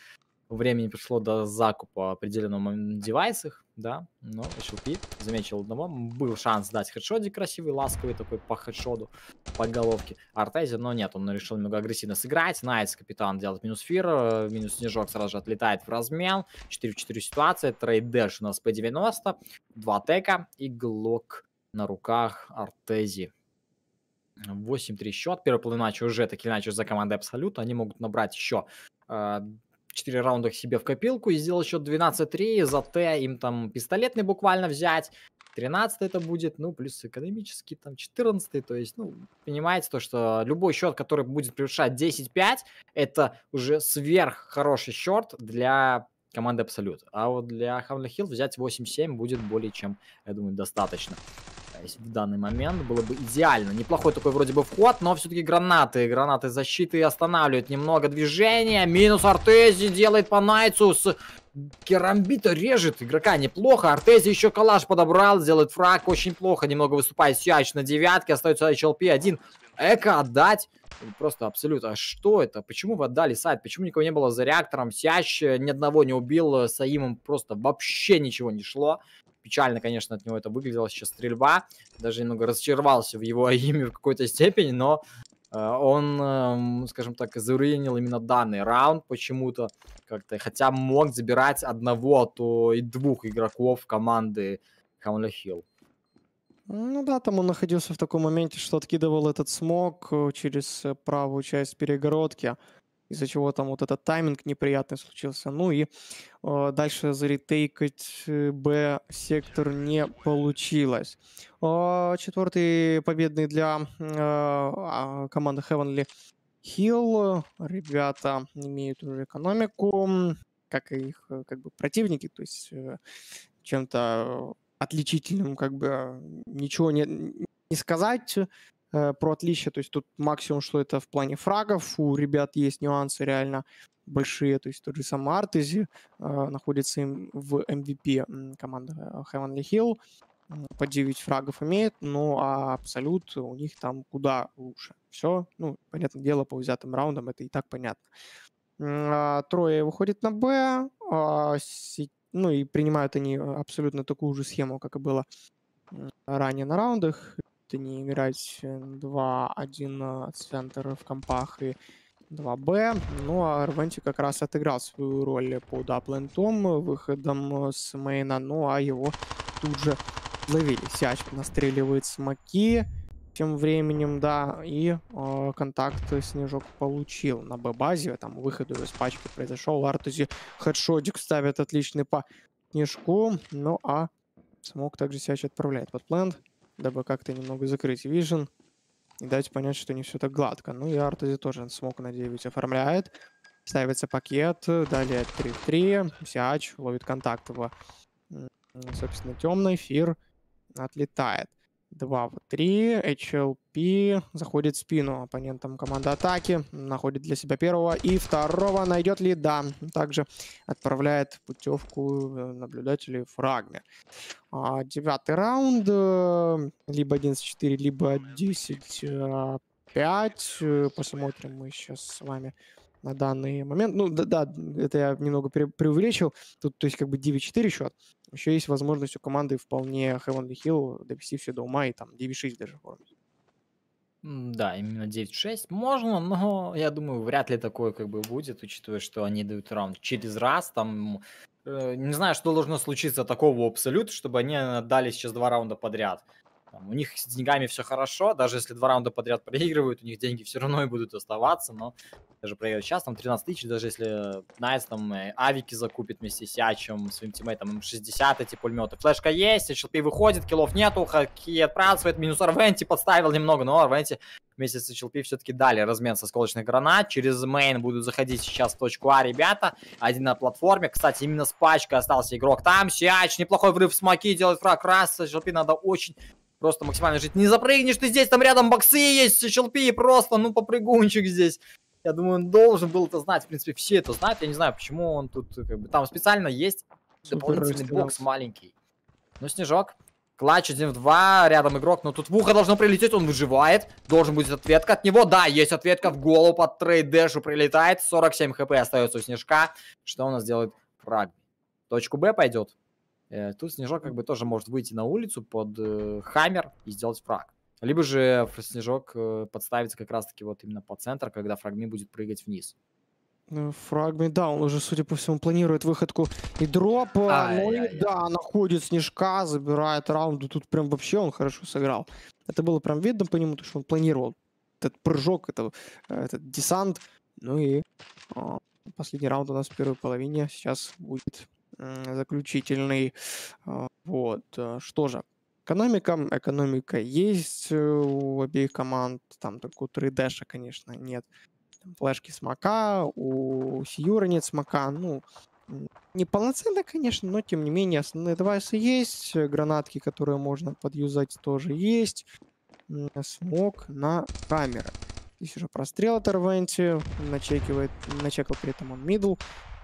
времени пришло до закупа определенного девайсах, да, но HLP заметил одного, был шанс дать хедшотик красивый, ласковый такой по хедшоту, по головке Артези, но нет, он решил немного агрессивно сыграть, Найтс капитан делает минус фир, э, минус снежок сразу же отлетает в размен, 4 в 4 ситуация, трейд дэш у нас по 90 два тека и глок на руках Артези. 8-3 счет. первый половина матча уже так или иначе за командой Абсолют. Они могут набрать еще э, 4 раунда к себе в копилку и сделал счет 12-3, за Т им там пистолетный буквально взять, 13 это будет, ну, плюс экономический, там, 14 то есть, ну, понимаете, то, что любой счет, который будет превышать 10-5, это уже сверх хороший счет для команды Абсолют. А вот для Хамли Хилл взять 8-7 будет более чем, я думаю, достаточно сомневаюсь в данный момент. Было бы идеально. Неплохой такой вроде бы вход, но все-таки гранаты. Гранаты защиты останавливают немного движения. Минус Артези делает по Найцу с... Керамбита режет игрока неплохо. Артези еще калаш подобрал, делает фраг очень плохо. Немного выступает Сиач на девятке. Остается HLP один. Эко отдать. Просто абсолютно. А что это? Почему вы отдали сайт? Почему никого не было за реактором? Сяч ни одного не убил. Саимом просто вообще ничего не шло. Печально, конечно, от него это выглядело сейчас стрельба. Даже немного разочаровался в его аиме [LAUGHS] в какой-то степени, но э, он, эм, скажем так, заруинил именно данный раунд почему-то. Как-то, хотя мог забирать одного, а то и двух игроков команды Хамля Хилл. Ну да, там он находился в таком моменте, что откидывал этот смог э, через э, правую часть перегородки из-за чего там вот этот тайминг неприятный случился. Ну и э, дальше заретейкать э, Б-сектор не получилось. Э, а, четвертый победный для э, а, команды Heavenly Hill. Ребята имеют уже экономику, как и их э, как бы противники, то есть э, чем-то отличительным как бы э, ничего не, не сказать. Э, про отличие, то есть тут максимум, что это в плане фрагов, у ребят есть нюансы реально большие, то есть тот же самый Артези э, находится им в MVP команды э, Heavenly Hill, по 9 фрагов имеет, ну а Абсолют у них там куда лучше. Все, ну, понятное дело, по взятым раундам это и так понятно. А трое выходит на Б, а ну и принимают они э, абсолютно такую же схему, как и было ранее на раундах не играть 2-1 э, э, центр в компах и 2Б. Ну а Рвенти как раз отыграл свою роль по даплентом, выходом э, с мейна, ну а его тут же ловили. Сяч настреливает смоки тем временем, да, и э, контакт Снежок получил на Б-базе, там выход из пачки произошел, Артузи хедшотик ставит отличный по Снежку, ну а Смог также Сяч отправляет под плент дабы как-то немного закрыть вижен и дать понять, что не все так гладко. Ну и Артези тоже смог на 9 оформляет. Ставится пакет, далее 3 в 3, Сиач ловит контакт его, собственно, темный, эфир отлетает. 2 в 3. HLP заходит в спину оппонентам команды атаки. Находит для себя первого и второго. Найдет ли? Да. Также отправляет путевку э, наблюдателей Фрагмер. А, девятый раунд. Э, либо 11-4, либо 10-5. Э, посмотрим мы сейчас с вами на данный момент. Ну, да, да это я немного преувеличил. Тут, то есть, как бы 9-4 счет. Еще есть возможность у команды вполне Хевенли Хилл довести все до ума и там 9-6 даже оформить. Да, именно 9-6 можно, но я думаю, вряд ли такое как бы будет, учитывая, что они дают раунд через раз, там э, не знаю, что должно случиться такого абсолют, чтобы они отдали э, сейчас два раунда подряд. Там, у них с деньгами все хорошо, даже если два раунда подряд [LAUGHS] проигрывают, у них деньги все равно и будут оставаться, но даже проигрывают сейчас, там 13 тысяч, даже если Найтс там э, авики закупит вместе с Сячем, своим тиммейтом, им 60 эти пулеметы. Флешка есть, HLP выходит, киллов нету, Хаки отпрацывает, минус Арвенти подставил немного, но Арвенти вместе с HLP все-таки дали размен со сколочных гранат. Через мейн будут заходить сейчас в точку А ребята. Один на платформе. Кстати, именно с пачкой остался игрок там. Сиач, неплохой врыв с маки, делает фраг раз. HLP надо очень Просто максимально жить. Не запрыгнешь ты здесь, там рядом боксы есть, щелпи, просто, ну, попрыгунчик здесь. Я думаю, он должен был это знать. В принципе, все это знают. Я не знаю, почему он тут... Как бы, там специально есть дополнительный бокс маленький. Ну, Снежок. Клатч 1 в 2, рядом игрок, но тут в ухо должно прилететь, он выживает, должен быть ответка от него, да, есть ответка, в голову под трейдешу прилетает, 47 хп остается у Снежка, что у нас делает Фраг? Точку Б пойдет, Э, тут Снежок как бы тоже может выйти на улицу под э, хаммер и сделать фраг. Либо же Снежок э, подставится как раз-таки вот именно по центр, когда фрагми будет прыгать вниз. Ну, фрагми, да, он уже, судя по всему, планирует выходку и дроп. А, ну и да, находит Снежка, забирает раунд. Тут прям вообще он хорошо сыграл. Это было прям видно по нему, то, что он планировал этот прыжок, это, этот десант. Ну и о, а, последний раунд у нас в первой половине. Сейчас будет заключительный. А, вот, э, что же. Экономика, экономика есть э, у обеих команд, там только у 3 конечно, нет там, флешки смока, у Сьюра нет смока, ну, неполноценно, конечно, но тем не менее основные девайсы есть, э, гранатки, которые можно подюзать, тоже есть, смог на камеры. Здесь уже прострел от Арвенти, начекивает, начекал при этом он мидл,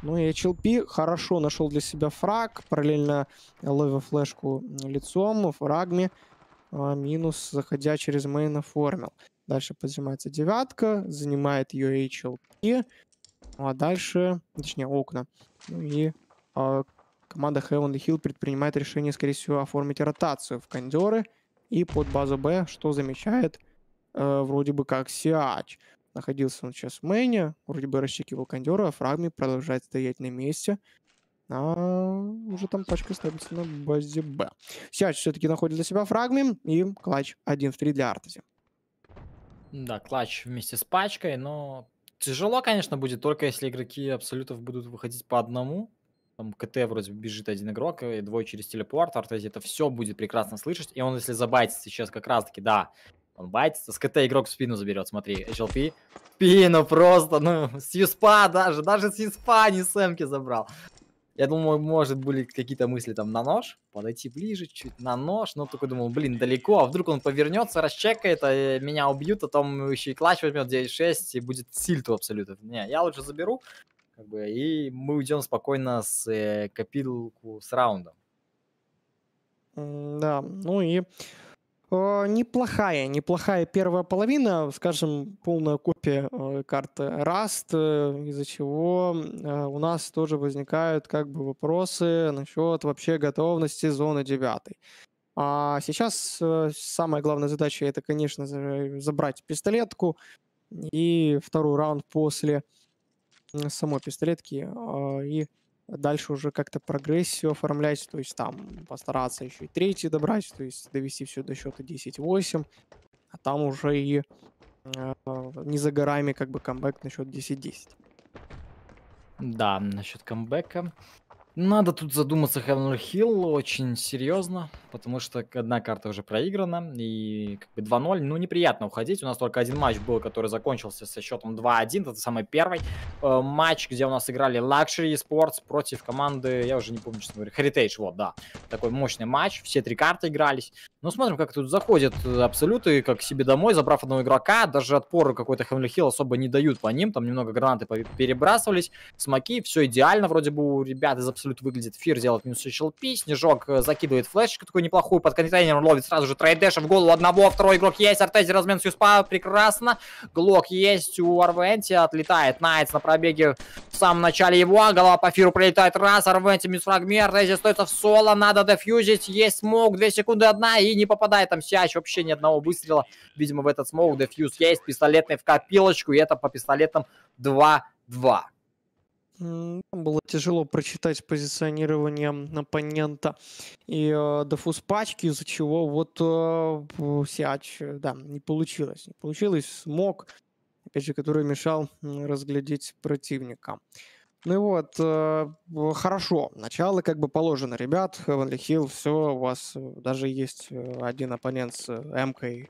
ну и HLP хорошо нашел для себя фраг, параллельно ловя флешку лицом, фрагме, а, минус, заходя через мейн оформил. Дальше поднимается девятка, занимает ее HLP, ну а дальше, точнее, окна. Ну и а, команда Heavenly Hill предпринимает решение, скорее всего, оформить ротацию в кондеры и под базу Б, что замечает э, вроде бы как Сиач. Находился он сейчас в мейне, вроде бы расчекивал кондера, а фрагми продолжает стоять на месте. А уже там пачка ставится на базе Б. Сяч все-таки находит для себя фрагми и клатч 1 в 3 для Артези. Да, клатч вместе с пачкой, но тяжело, конечно, будет, только если игроки абсолютов будут выходить по одному. Там КТ вроде бежит один игрок, и двое через телепорт. Артези это все будет прекрасно слышать. И он, если забайтится сейчас как раз-таки, да, он байтится. С КТ игрок в спину заберет. Смотри, HLP. Спину просто. Ну, с Юспа даже. Даже с Юспа не Сэмки забрал. Я думал, может, были какие-то мысли там на нож. Подойти ближе чуть на нож. Но такой думал, блин, далеко. А вдруг он повернется, расчекает, а э, меня убьют. А там еще и клатч возьмет 9-6 и будет сильту абсолютно. Не, я лучше заберу. Как бы, и мы уйдем спокойно с э, копилку с раундом. Да, ну и Э, неплохая, неплохая первая половина, скажем, полная копия э, карты Rust, э, из-за чего у нас тоже возникают как бы вопросы насчет вообще готовности зоны 9. А сейчас самая главная задача это, конечно, забрать пистолетку и второй раунд после самой пистолетки и дальше уже как-то прогрессию оформлять, то есть там постараться еще и третий добрать, то есть довести все до счета 10-8, а там уже и э, не за горами как бы камбэк на счет 10-10. Да, насчет камбэка. Надо тут задуматься Хевен Хилл очень серьезно, потому что одна карта уже проиграна, и как бы 2-0, ну, неприятно уходить. У нас только один матч был, который закончился со счетом 2-1, это самый первый э, матч, где у нас играли Luxury Sports против команды, я уже не помню, что говорю, Heritage, вот, да. Такой мощный матч, все три карты игрались. Ну, смотрим, как тут заходят э, абсолюты, как себе домой, забрав одного игрока, даже отпоры какой-то Хевен Хилл особо не дают по ним, там немного гранаты перебрасывались, смоки, все идеально вроде бы у ребят из абсолютно абсолют выглядит. Фир делает минус HLP, Снежок э, закидывает флешечку такую неплохую, под контейнером ловит сразу же трейдэша в голову одного, второй игрок есть, Артези размен с прекрасно. Глок есть у Арвенти, отлетает Найтс на пробеге в самом начале его, голова по Фиру прилетает раз, Арвенти минус фрагмент, Артези остается в соло, надо дефьюзить, есть смог, 2 секунды одна и не попадает там Сиач, вообще ни одного выстрела, видимо в этот смог, дефьюз есть, пистолетный в копилочку и это по пистолетам 2-2 было тяжело прочитать позиционирование оппонента и э, дофус пачки, из-за чего вот э, Сиач, э, да, не получилось. Не получилось, смог, опять же, который мешал разглядеть противника. Ну и вот, э, хорошо, начало как бы положено, ребят, Heavenly Hill, все, у вас э, даже есть э, один оппонент с м э,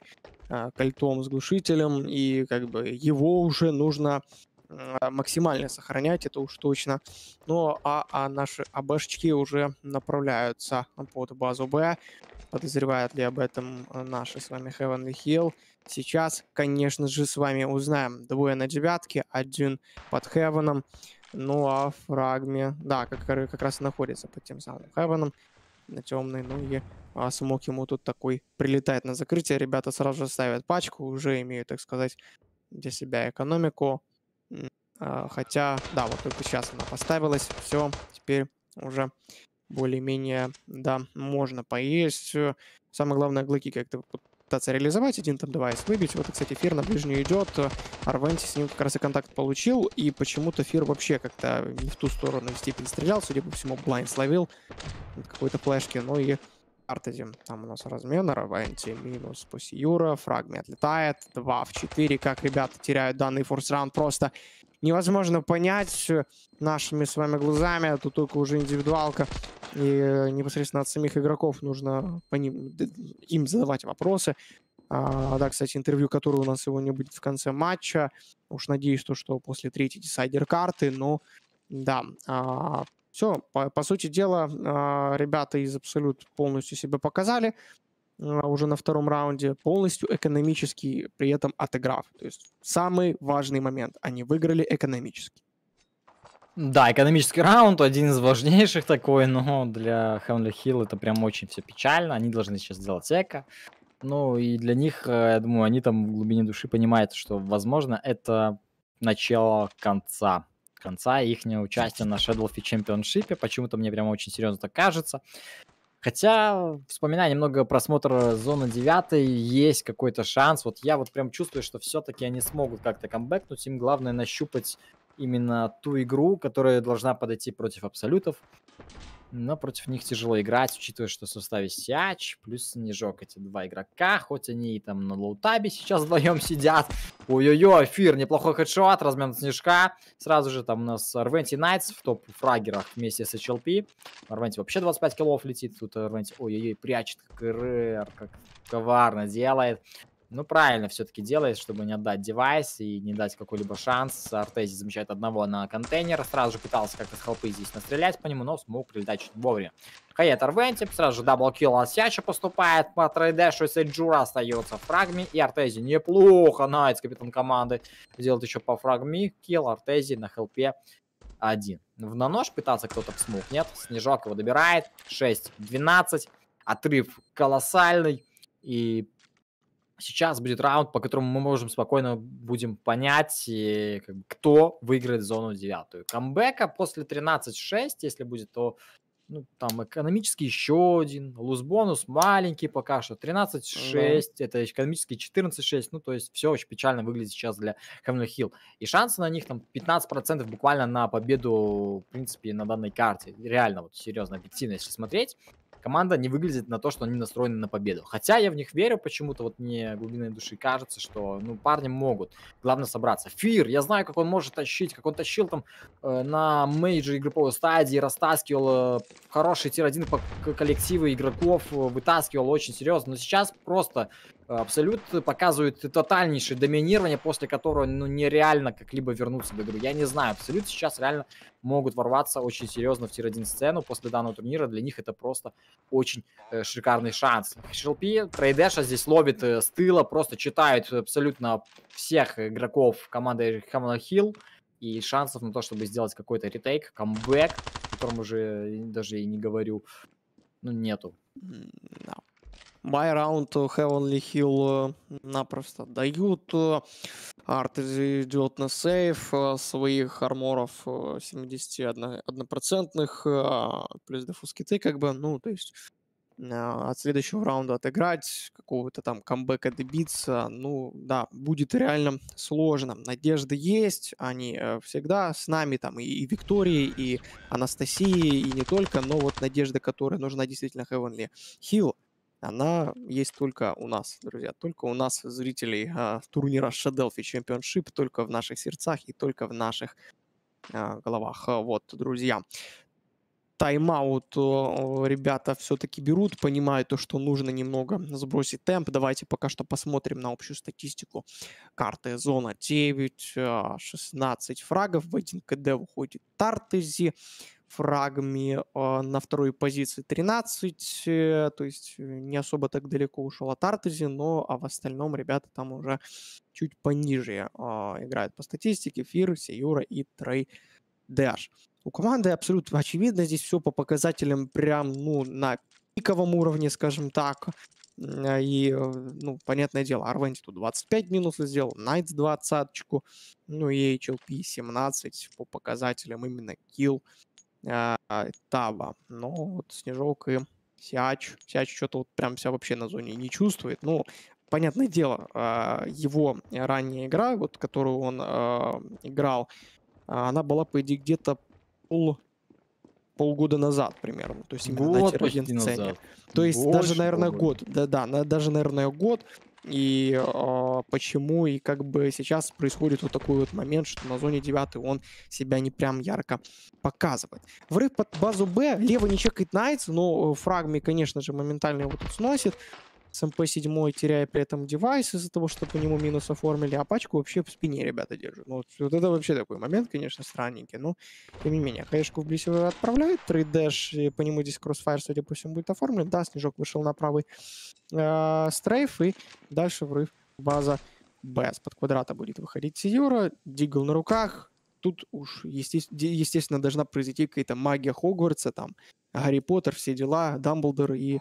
кольтом с глушителем, и как бы его уже нужно а, максимально сохранять, это уж точно. Ну, а, а наши АБшечки уже направляются под базу Б. Подозревают ли об этом э, наши с вами Heavenly Hill. Сейчас, конечно же, с вами узнаем. Двое на девятке, один под Хевеном. Ну, а фрагме... Да, как, как раз и находится под тем самым Хевеном на темной ну и а, смог ему тут такой прилетает на закрытие. Ребята сразу же ставят пачку, уже имеют, так сказать, для себя экономику. А, хотя, да, вот только сейчас она поставилась. Все, теперь уже более-менее, да, можно поесть. Э, самое главное, глыки как-то пытаться реализовать. Один там девайс выбить. Вот, кстати, Фир на ближнюю идет. Арвенти с ним как раз и контакт получил. И почему-то Фир вообще как-то не в ту сторону в степень стрелял. Судя по всему, блайн словил какой-то флешки. Ну и Артезим. Там у нас размен, Равенти минус пусть Юра, фрагми отлетает, 2 в 4, как ребята теряют данный форс-раунд, просто невозможно понять э, нашими с вами глазами, а тут только уже индивидуалка, и э, непосредственно от самих игроков нужно по ним, им задавать вопросы. А, да, кстати, интервью, которое у нас сегодня будет в конце матча, уж надеюсь, то, что после третьей десайдер карты, но да, а, все, по, по сути дела, а, ребята из Абсолют полностью себя показали а, уже на втором раунде, полностью экономически при этом отыграв. То есть самый важный момент, они выиграли экономически. Да, экономический раунд один из важнейших такой, но для Хэмли Хилл это прям очень все печально. Они должны сейчас сделать эко. Ну и для них, э, я думаю, они там в глубине души понимают, что, возможно, это начало конца конца их участия на Shadow чемпионшипе Почему-то мне прямо очень серьезно так кажется. Хотя, вспоминая немного просмотра зоны 9, есть какой-то шанс. Вот я вот прям чувствую, что все-таки они смогут как-то камбэкнуть. Им главное нащупать именно ту игру, которая должна подойти против абсолютов но против них тяжело играть, учитывая, что в составе Сиач плюс Снежок, эти два игрока, хоть они и там на лоутабе сейчас вдвоем [LAUGHS] сидят. Ой-ой-ой, Фир, неплохой хедшот, размен Снежка. Сразу же там у нас Рвенти Найтс в топ-фрагерах вместе с HLP. Рвенти вообще 25 киллов летит, тут Рвенти, ой-ой-ой, прячет КРР, как коварно делает ну, правильно все-таки делает, чтобы не отдать девайс и не дать какой-либо шанс. Артези замечает одного на контейнер. Сразу же пытался как-то с холпы здесь настрелять по нему, но смог прилетать чуть вовремя. Хаят Арвентип, сразу же даблкил от Сяча поступает по трейдэшу, если Джура остается в фрагме, и Артези неплохо, Найтс, капитан команды, делает еще по фрагме, килл Артези на хелпе один. В на нож пытался кто-то смог, нет? Снежок его добирает, 6-12, отрыв колоссальный, и сейчас будет раунд, по которому мы можем спокойно будем понять, э, кто выиграет зону девятую. Камбэка после 13-6, если будет, то ну, там экономически еще один, луз бонус маленький пока что, 13-6, mm-hmm. это экономически 14-6, ну, то есть все очень печально выглядит сейчас для Хэмлю Хилл. И шансы на них там 15% буквально на победу, в принципе, на данной карте, реально, вот серьезно, объективно, если смотреть команда не выглядит на то, что они настроены на победу. Хотя я в них верю почему-то, вот мне глубиной души кажется, что ну, парни могут. Главное собраться. Фир, я знаю, как он может тащить, как он тащил там э, на мейджор групповой стадии, растаскивал э, хорошие тир-1 по коллективы игроков, э, вытаскивал очень серьезно. Но сейчас просто Абсолют показывает тотальнейшее доминирование, после которого ну, нереально как-либо вернуться в игру. Я не знаю, Абсолют сейчас реально могут ворваться очень серьезно в тир-1 сцену после данного турнира. Для них это просто очень э, шикарный шанс. HLP трейдеша здесь ловит э, с тыла, просто читают абсолютно всех игроков команды Хамла Хилл. И шансов на то, чтобы сделать какой-то ретейк, камбэк, о котором уже даже и не говорю, ну, нету. No. My Round Heavenly Hill э, напросто дают. Э, арт идет на сейф э, своих арморов 71% плюс дефускиты, как бы, ну, то есть от следующего раунда отыграть, какого-то там камбэка добиться, ну да, будет реально сложно. Надежды есть, они всегда с нами, там и, и Виктории, и Анастасии, и не только, но вот надежда, которая нужна действительно Heavenly Hill, она есть только у нас, друзья, только у нас, зрителей э, а, турнира Shadelphi Чемпионшип только в наших сердцах и только в наших э, головах. А вот, друзья. Тайм-аут ребята все-таки берут, понимают то, что нужно немного сбросить темп. Давайте пока что посмотрим на общую статистику. Карты зона 9, 16 фрагов. В 1 КД выходит Тартези фрагами на второй позиции 13, э, то есть э, не особо так далеко ушел от Артези, но а в остальном ребята там уже чуть пониже а, играют по статистике, Фир, Сеюра и Трей Дэш. У команды абсолютно очевидно, здесь все по показателям прям, ну, на пиковом уровне, скажем так. А, и, ну, понятное дело, Арвенти тут 25 минусов сделал, Найтс 20 ну и HLP 17 по показателям именно килл а, а, Тава, Но вот Снежок и Сяч, Сяч что-то вот прям себя вообще на зоне не чувствует. Ну, понятное дело, а, его ранняя игра, вот которую он играл, она была, по идее, где-то пол полгода назад примерно, то есть именно год на тир-1 цене. То есть год, даже, наверное, полгода. год, да-да, даже, наверное, год, и э, почему, и как бы сейчас происходит вот такой вот момент, что на зоне 9 он себя не прям ярко показывает. Врыв под базу Б, лево не чекает Найтс, но э, фрагми, конечно же, моментально его тут сносит, с MP7, эм теряя при этом девайс из-за того, что по нему минус оформили, а пачку вообще в спине ребята держат. Ну, вот, вот это вообще такой момент, конечно, странненький, но тем не менее. Хаешку в Блисева отправляет, 3 дэш, и по нему здесь кроссфайр, судя по всему, будет оформлен. Да, Снежок вышел на правый э, стрейф, и дальше врыв база Б. Под квадрата будет выходить Сиюра, Дигл на руках, тут уж, естественно, естественно должна произойти какая-то магия Хогвартса, там, Гарри Поттер, все дела, Дамблдор, и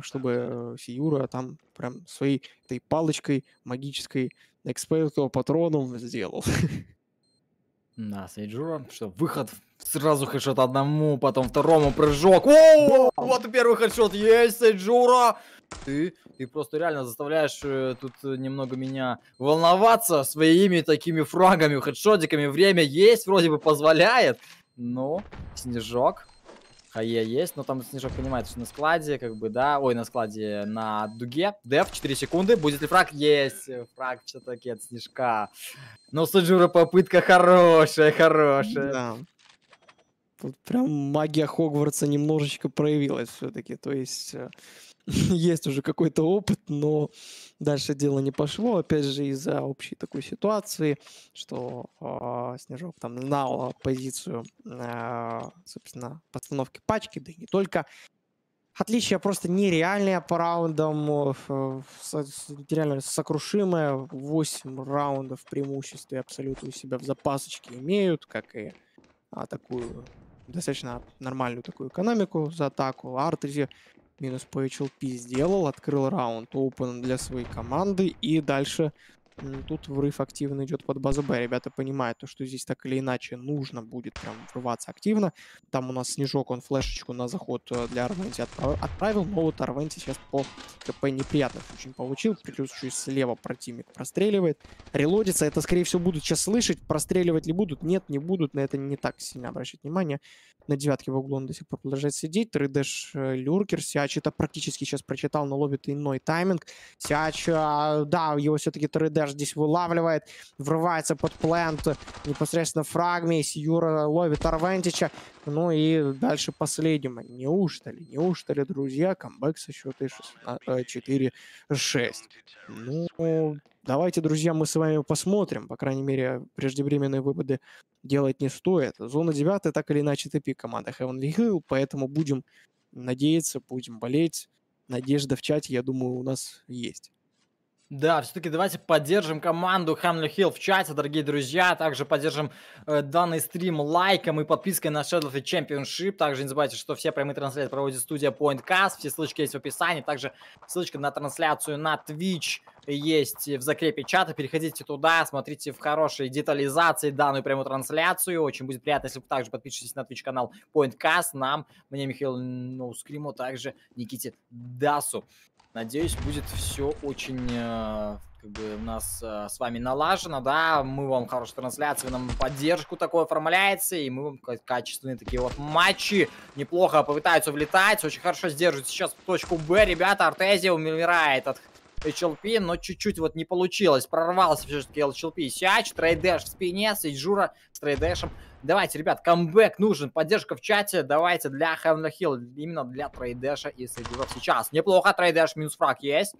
чтобы э, Фиюра там прям своей этой палочкой магической эксперту патроном сделал. На, [LAUGHS] Сейджура, что, выход сразу хэшот одному, потом второму прыжок. О, вот и первый хэшот есть, Сейджура! ты, ты просто реально заставляешь э, тут э, немного меня волноваться своими такими фрагами, хедшотиками. Время есть, вроде бы позволяет. Ну, снежок. Хае есть, но там Снежок понимает, что на складе, как бы, да, ой, на складе, на дуге, деф, 4 секунды, будет ли фраг? Есть, э, фраг все-таки от Снежка. Но Суджура попытка хорошая, хорошая. Да. Тут прям магия Хогвартса немножечко проявилась все-таки, то есть... [LAUGHS] есть уже какой-то опыт, но дальше дело не пошло, опять же, из-за общей такой ситуации, что э, Снежок там знал позицию, э, собственно, постановки пачки, да и не только. Отличие просто нереальное по раундам, э, реально сокрушимое. 8 раундов преимущества, преимуществе абсолютно у себя в запасочке имеют, как и а, такую достаточно нормальную такую экономику за атаку. Артези минус по HLP сделал, открыл раунд open для своей команды и дальше Тут врыв активно идет под базу Б. Ребята понимают, то, что здесь так или иначе нужно будет прям врываться активно. Там у нас Снежок, он флешечку на заход э, для Арвенти отправил. Но вот Арвенти сейчас по КП неприятных очень получил. Плюс еще и слева противник простреливает. Релодится. Это, скорее всего, будут сейчас слышать. Простреливать ли будут? Нет, не будут. На это не так сильно обращать внимание. На девятке в углу он до сих пор продолжает сидеть. 3 э, Люркер. Сиач это практически сейчас прочитал, но ловит иной тайминг. Сиач, э, да, его все-таки 3 даже здесь вылавливает. Врывается под плент непосредственно фрагмейс. Юра ловит Арвентича. Ну и дальше по следнему. Неужто ли, неужто ли, друзья, камбэк со счета 4-6. Э, ну, давайте, друзья, мы с вами посмотрим. По крайней мере, преждевременные выводы делать не стоит. Зона 9 так или иначе топи команда Heavenly Hill, поэтому будем надеяться, будем болеть. Надежда в чате, я думаю, у нас есть. Да, все-таки давайте поддержим команду Хамлю Хилл в чате, дорогие друзья. Также поддержим э, данный стрим лайком и подпиской на Shadow of Championship. Также не забывайте, что все прямые трансляции проводит студия PointCast. Все ссылочки есть в описании. Также ссылочка на трансляцию на Twitch есть в закрепе чата. Переходите туда, смотрите в хорошей детализации данную прямую трансляцию. Очень будет приятно, если вы также подпишетесь на Twitch канал PointCast. Нам, мне Михаил Ноускриму, также Никите Дасу. Надеюсь, будет все очень э, как бы у нас э, с вами налажено, да, мы вам хорошую трансляцию, нам поддержку такое оформляется, и мы вам качественные такие вот матчи неплохо попытаются влетать, очень хорошо сдерживают сейчас точку Б, ребята, Артезия умирает от HLP, но чуть-чуть вот не получилось. Прорвался все-таки HLP. Сиач, трейдэш в спине, Сейджура с трейдэшем. Давайте, ребят, камбэк нужен, поддержка в чате, давайте для Heavenly Hill, именно для трейдэша и Сейджура сейчас. Неплохо, трейдэш, минус фраг есть.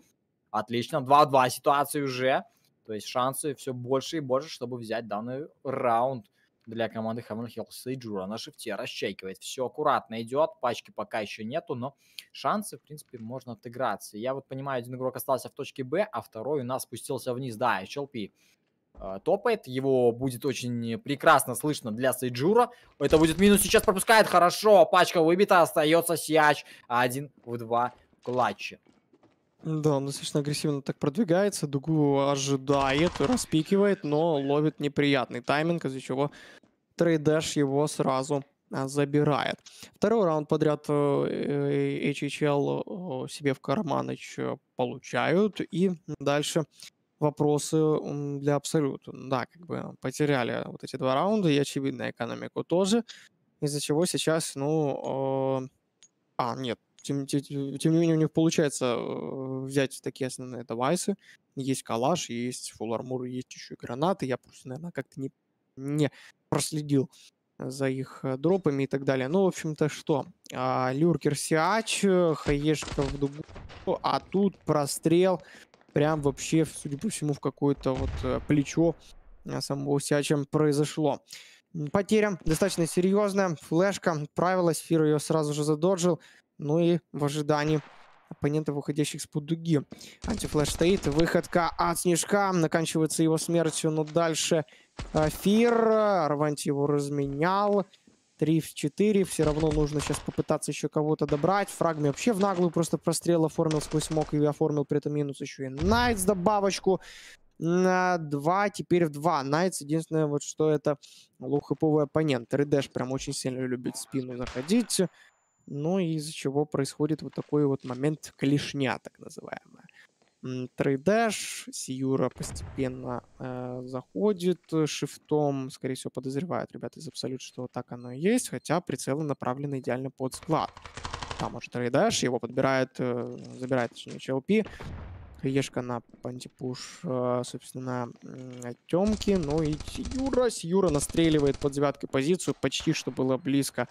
Отлично, 2-2 ситуации уже. То есть шансы все больше и больше, чтобы взять данный раунд для команды Хавен Хилса и Джура. На шифте расчекивает. Все аккуратно идет. Пачки пока еще нету, но шансы, в принципе, можно отыграться. Я вот понимаю, один игрок остался в точке Б, а второй у нас спустился вниз. Да, HLP э, топает, его будет очень прекрасно слышно для Сейджура. Это будет минус, сейчас пропускает, хорошо, пачка выбита, остается Сиач, один в два клатче. Да, он достаточно агрессивно так продвигается, дугу ожидает, распикивает, но ловит неприятный тайминг, из-за чего трейдэш его сразу а, забирает. Второй раунд подряд э, э, HHL э, себе в карманыч получают, и дальше вопросы для Абсолюта. Да, как бы потеряли вот эти два раунда, и очевидно экономику тоже, из-за чего сейчас, ну... А, нет, тем, тем, тем не менее, у них получается э, взять такие основные девайсы. Есть калаш, есть full armor, есть еще и гранаты. Я просто, наверное, как-то не, не проследил за их э, дропами и так далее. Ну, в общем-то, что? А, Люркер Сиач, э, Хаешка в дугу, а тут прострел прям вообще, судя по всему, в какое-то вот плечо самого Сиача произошло. Потеря достаточно серьезная, флешка отправилась, Фир ее сразу же задоджил ну и в ожидании оппонента выходящих с-под дуги. Антифлэш стоит, выходка от Снежка, наканчивается его смертью, но дальше э, Фир, Рванти его разменял. 3 в 4. Все равно нужно сейчас попытаться еще кого-то добрать. Фрагми вообще в наглую просто прострел оформил сквозь мок и оформил при этом минус еще и Найтс добавочку. На 2, теперь в 2. Найтс, единственное, вот что это лоу оппонент. Редеш прям очень сильно любит спину заходить. Но из-за чего происходит вот такой вот момент клешня, так называемая. Трейдаш, Сиюра постепенно э, заходит э, шифтом, скорее всего подозревают ребята из Абсолют, что так оно и есть, хотя прицелы направлены идеально под склад. Там уже трейдаш, его подбирает, э, забирает, точнее, ЧЛП, Ешка на пантипуш, э, собственно, э, Темки, ну и Сиюра, Сиюра настреливает под девяткой позицию, почти что было близко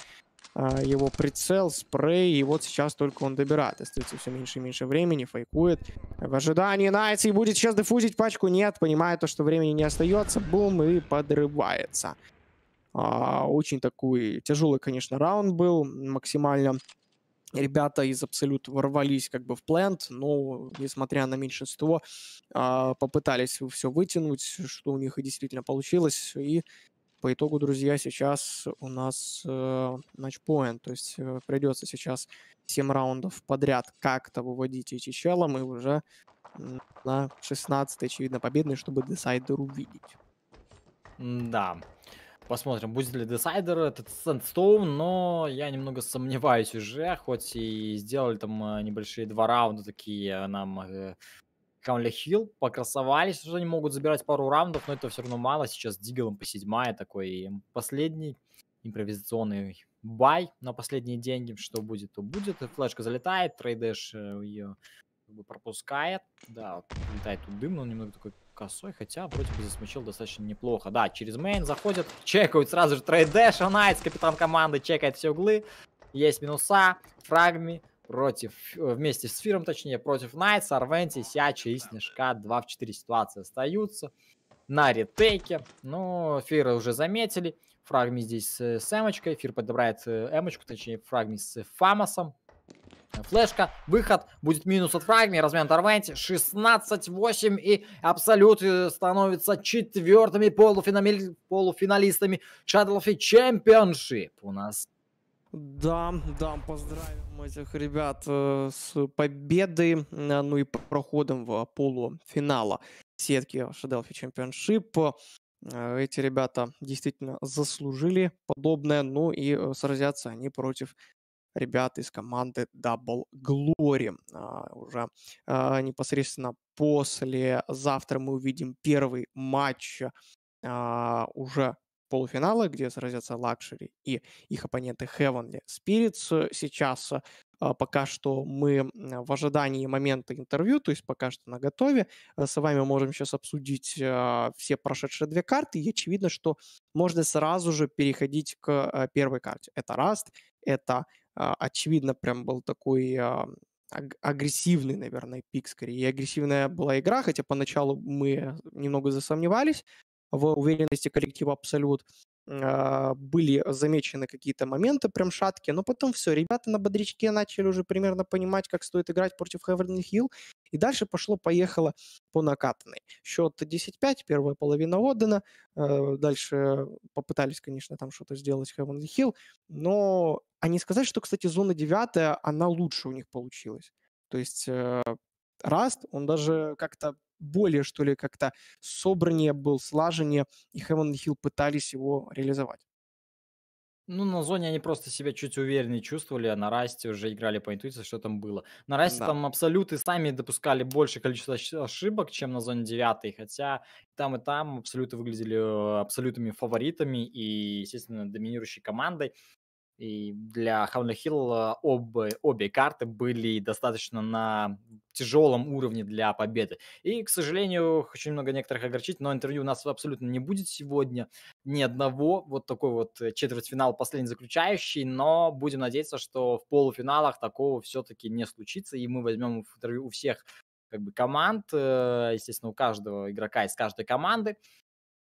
а, его прицел, спрей, и вот сейчас только он добирает. Остается все меньше и меньше времени, фейкует. В ожидании Найтс и будет сейчас дефузить пачку. Нет, понимая то, что времени не остается. Бум, и подрывается. А, очень такой тяжелый, конечно, раунд был максимально. Ребята из Абсолют ворвались как бы в плент, но, несмотря на меньшинство, а, попытались все вытянуть, что у них и действительно получилось, и по итогу, друзья, сейчас у нас э, матчпоинт, э, то есть э, придется сейчас 7 раундов подряд как-то выводить эти чела, мы уже на 16 очевидно, победный, чтобы Десайдер увидеть. Да. Посмотрим, будет ли Десайдер, этот Сэндстоун, но я немного сомневаюсь уже, хоть и сделали там э, небольшие два раунда такие э, нам Камля Хилл покрасовались, что они могут забирать пару раундов, но это все равно мало. Сейчас Дигелом по седьмая такой и последний импровизационный бай на последние деньги. Что будет, то будет. И флешка залетает, трейдеш э, ее пропускает. Да, летает тут дым, но он немного такой косой, хотя вроде бы засмочил достаточно неплохо. Да, через мейн заходят, чекают сразу же трейдеш, Найтс капитан команды, чекает все углы. Есть минуса, фрагми, против, э, вместе с Фиром, точнее, против Найтса, Арвенти, Сяча и Снежка. Два в четыре ситуации остаются на ретейке. Ну, Фира уже заметили. Фрагми здесь с э, Эмочкой. Фир подобрает э, Эмочку, точнее, фрагми с Фамосом. Флешка, выход, будет минус от фрагми, размен Торвенти, 16-8 и Абсолют становится четвертыми полуфинали... полуфиналистами Shadow Чемпионшип У нас да, да, поздравим этих ребят э, с победой, э, ну и проходом в полуфинала сетки Шеделфи Чемпионшип. Э, эти ребята действительно заслужили подобное, ну и сразятся они против ребят из команды Double Glory. А, уже непосредственно после завтра мы увидим первый матч а, уже полуфинала, где сразятся Лакшери и их оппоненты Heavenly Spirits. Э, сейчас э, а, пока что мы в ожидании момента интервью, то есть пока что на готове. Э, с вами можем сейчас обсудить все прошедшие две карты, и очевидно, что можно сразу же переходить к первой карте. Это Раст, это, а, очевидно, прям был такой а, агрессивный, наверное, пик скорее. И агрессивная была игра, хотя поначалу мы немного засомневались, в уверенности коллектива «Абсолют». А, были замечены какие-то моменты прям шатки, но потом все, ребята на бодрячке начали уже примерно понимать, как стоит играть против Хеверли Хилл, и дальше пошло-поехало по накатанной. Счет 10-5, первая половина отдана. Э, дальше попытались, конечно, там что-то сделать Хевенли Хилл. Но а не сказать, что, кстати, зона 9, она лучше у них получилась. То есть Раст, э, он даже как-то более, что ли, как-то собраннее был, слаженнее, и Хэммонд Хилл пытались его реализовать. Ну, на зоне они просто себя чуть увереннее чувствовали, а на расте уже играли по интуиции, что там было. На расте да. там абсолюты сами допускали большее количество ошибок, чем на зоне 9, хотя там и там абсолюты выглядели э, абсолютными фаворитами и, естественно, доминирующей командой. И для Хавна Хилл обе, обе карты были достаточно на тяжелом уровне для победы. И, к сожалению, хочу немного некоторых огорчить, но интервью у нас абсолютно не будет сегодня. Ни одного. Вот такой вот четвертьфинал последний заключающий. Но будем надеяться, что в полуфиналах такого все-таки не случится. И мы возьмем интервью у всех как бы команд, э, естественно, у каждого игрока из каждой команды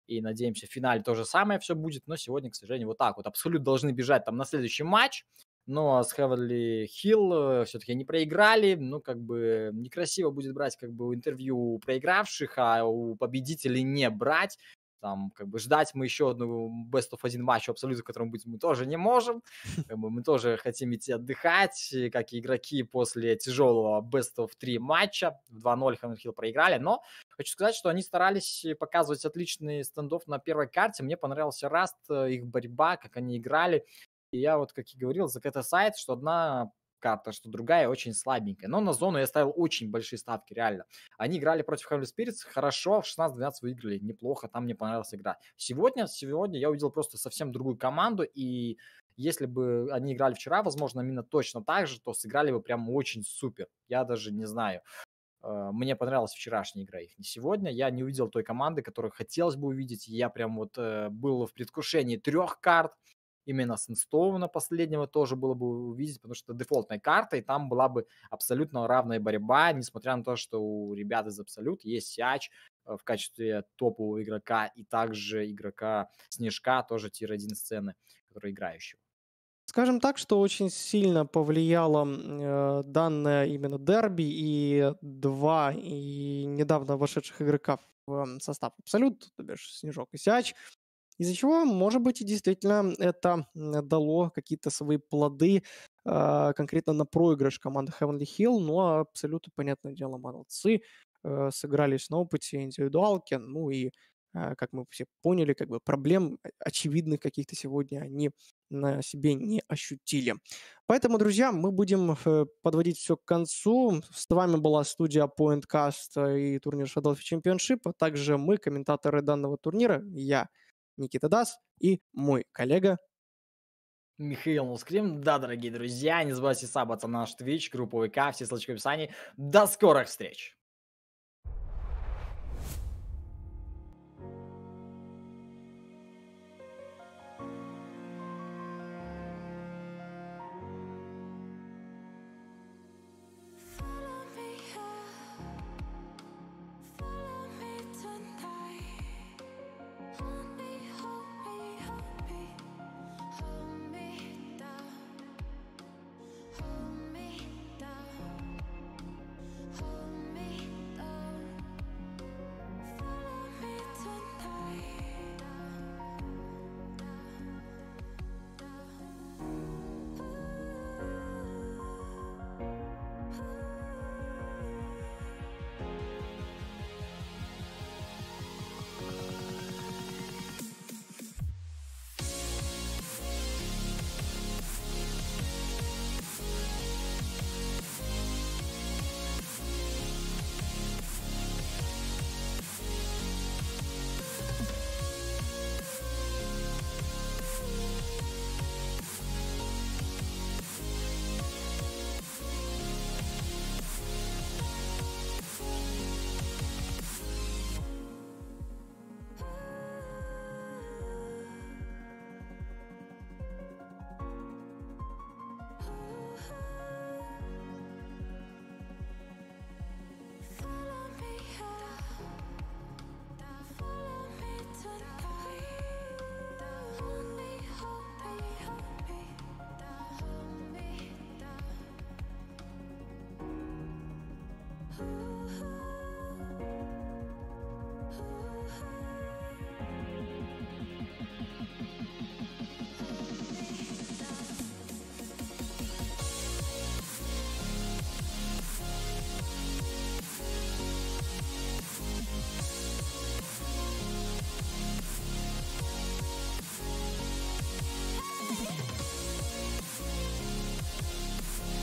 и надеемся в финале то же самое все будет, но сегодня, к сожалению, вот так вот. абсолютно должны бежать там на следующий матч, но с Хевелли Хилл э, все-таки не проиграли, ну, как бы некрасиво будет брать как бы интервью у проигравших, а у победителей не брать, там, как бы ждать мы еще одну Best of 1 матч абсолютно, в котором быть мы тоже не можем. [LAUGHS] мы тоже хотим идти отдыхать, как и игроки после тяжелого Best of 3 матча. 2-0 Хэмилл проиграли, но хочу сказать, что они старались показывать отличный стендов на первой карте. Мне понравился Раст, их борьба, как они играли. И я вот, как и говорил, за сайт, что одна карта, что другая очень слабенькая. Но на зону я ставил очень большие ставки, реально. Они играли против Хамли Спиритс, хорошо, в 16-12 выиграли, неплохо, там мне понравилась игра. Сегодня, сегодня я увидел просто совсем другую команду, и если бы они играли вчера, возможно, именно точно так же, то сыграли бы прям очень супер. Я даже не знаю. Э, мне понравилась вчерашняя игра их не сегодня. Я не увидел той команды, которую хотелось бы увидеть. Я прям вот э, был в предвкушении трех карт именно Сенстоуна последнего тоже было бы увидеть, потому что дефолтной картой там была бы абсолютно равная борьба, несмотря на то, что у ребят из Абсолют есть Сяч э, в качестве топового игрока и также игрока Снежка, тоже тир-1 сцены, который играющего. Скажем так, что очень сильно повлияло э, данное именно дерби и два и недавно вошедших игрока в эм, состав Абсолют, то бишь Снежок и Сяч, из-за чего, может быть, и действительно это дало какие-то свои плоды э, конкретно на проигрыш команды Heavenly Hill, но абсолютно, понятное дело, молодцы, э, сыгрались на опыте индивидуалки, ну и, э, как мы все поняли, как бы проблем а, очевидных каких-то сегодня они на себе не ощутили. Поэтому, друзья, мы будем э, подводить все к концу. С вами была студия PointCast и турнир Shadow Championship, а также мы, комментаторы данного турнира, я, Никита Дас и мой коллега Михаил Мускрим. Да, дорогие друзья, не забывайте сабаться на наш Twitch, группу ВК, все ссылочки в описании. До скорых встреч!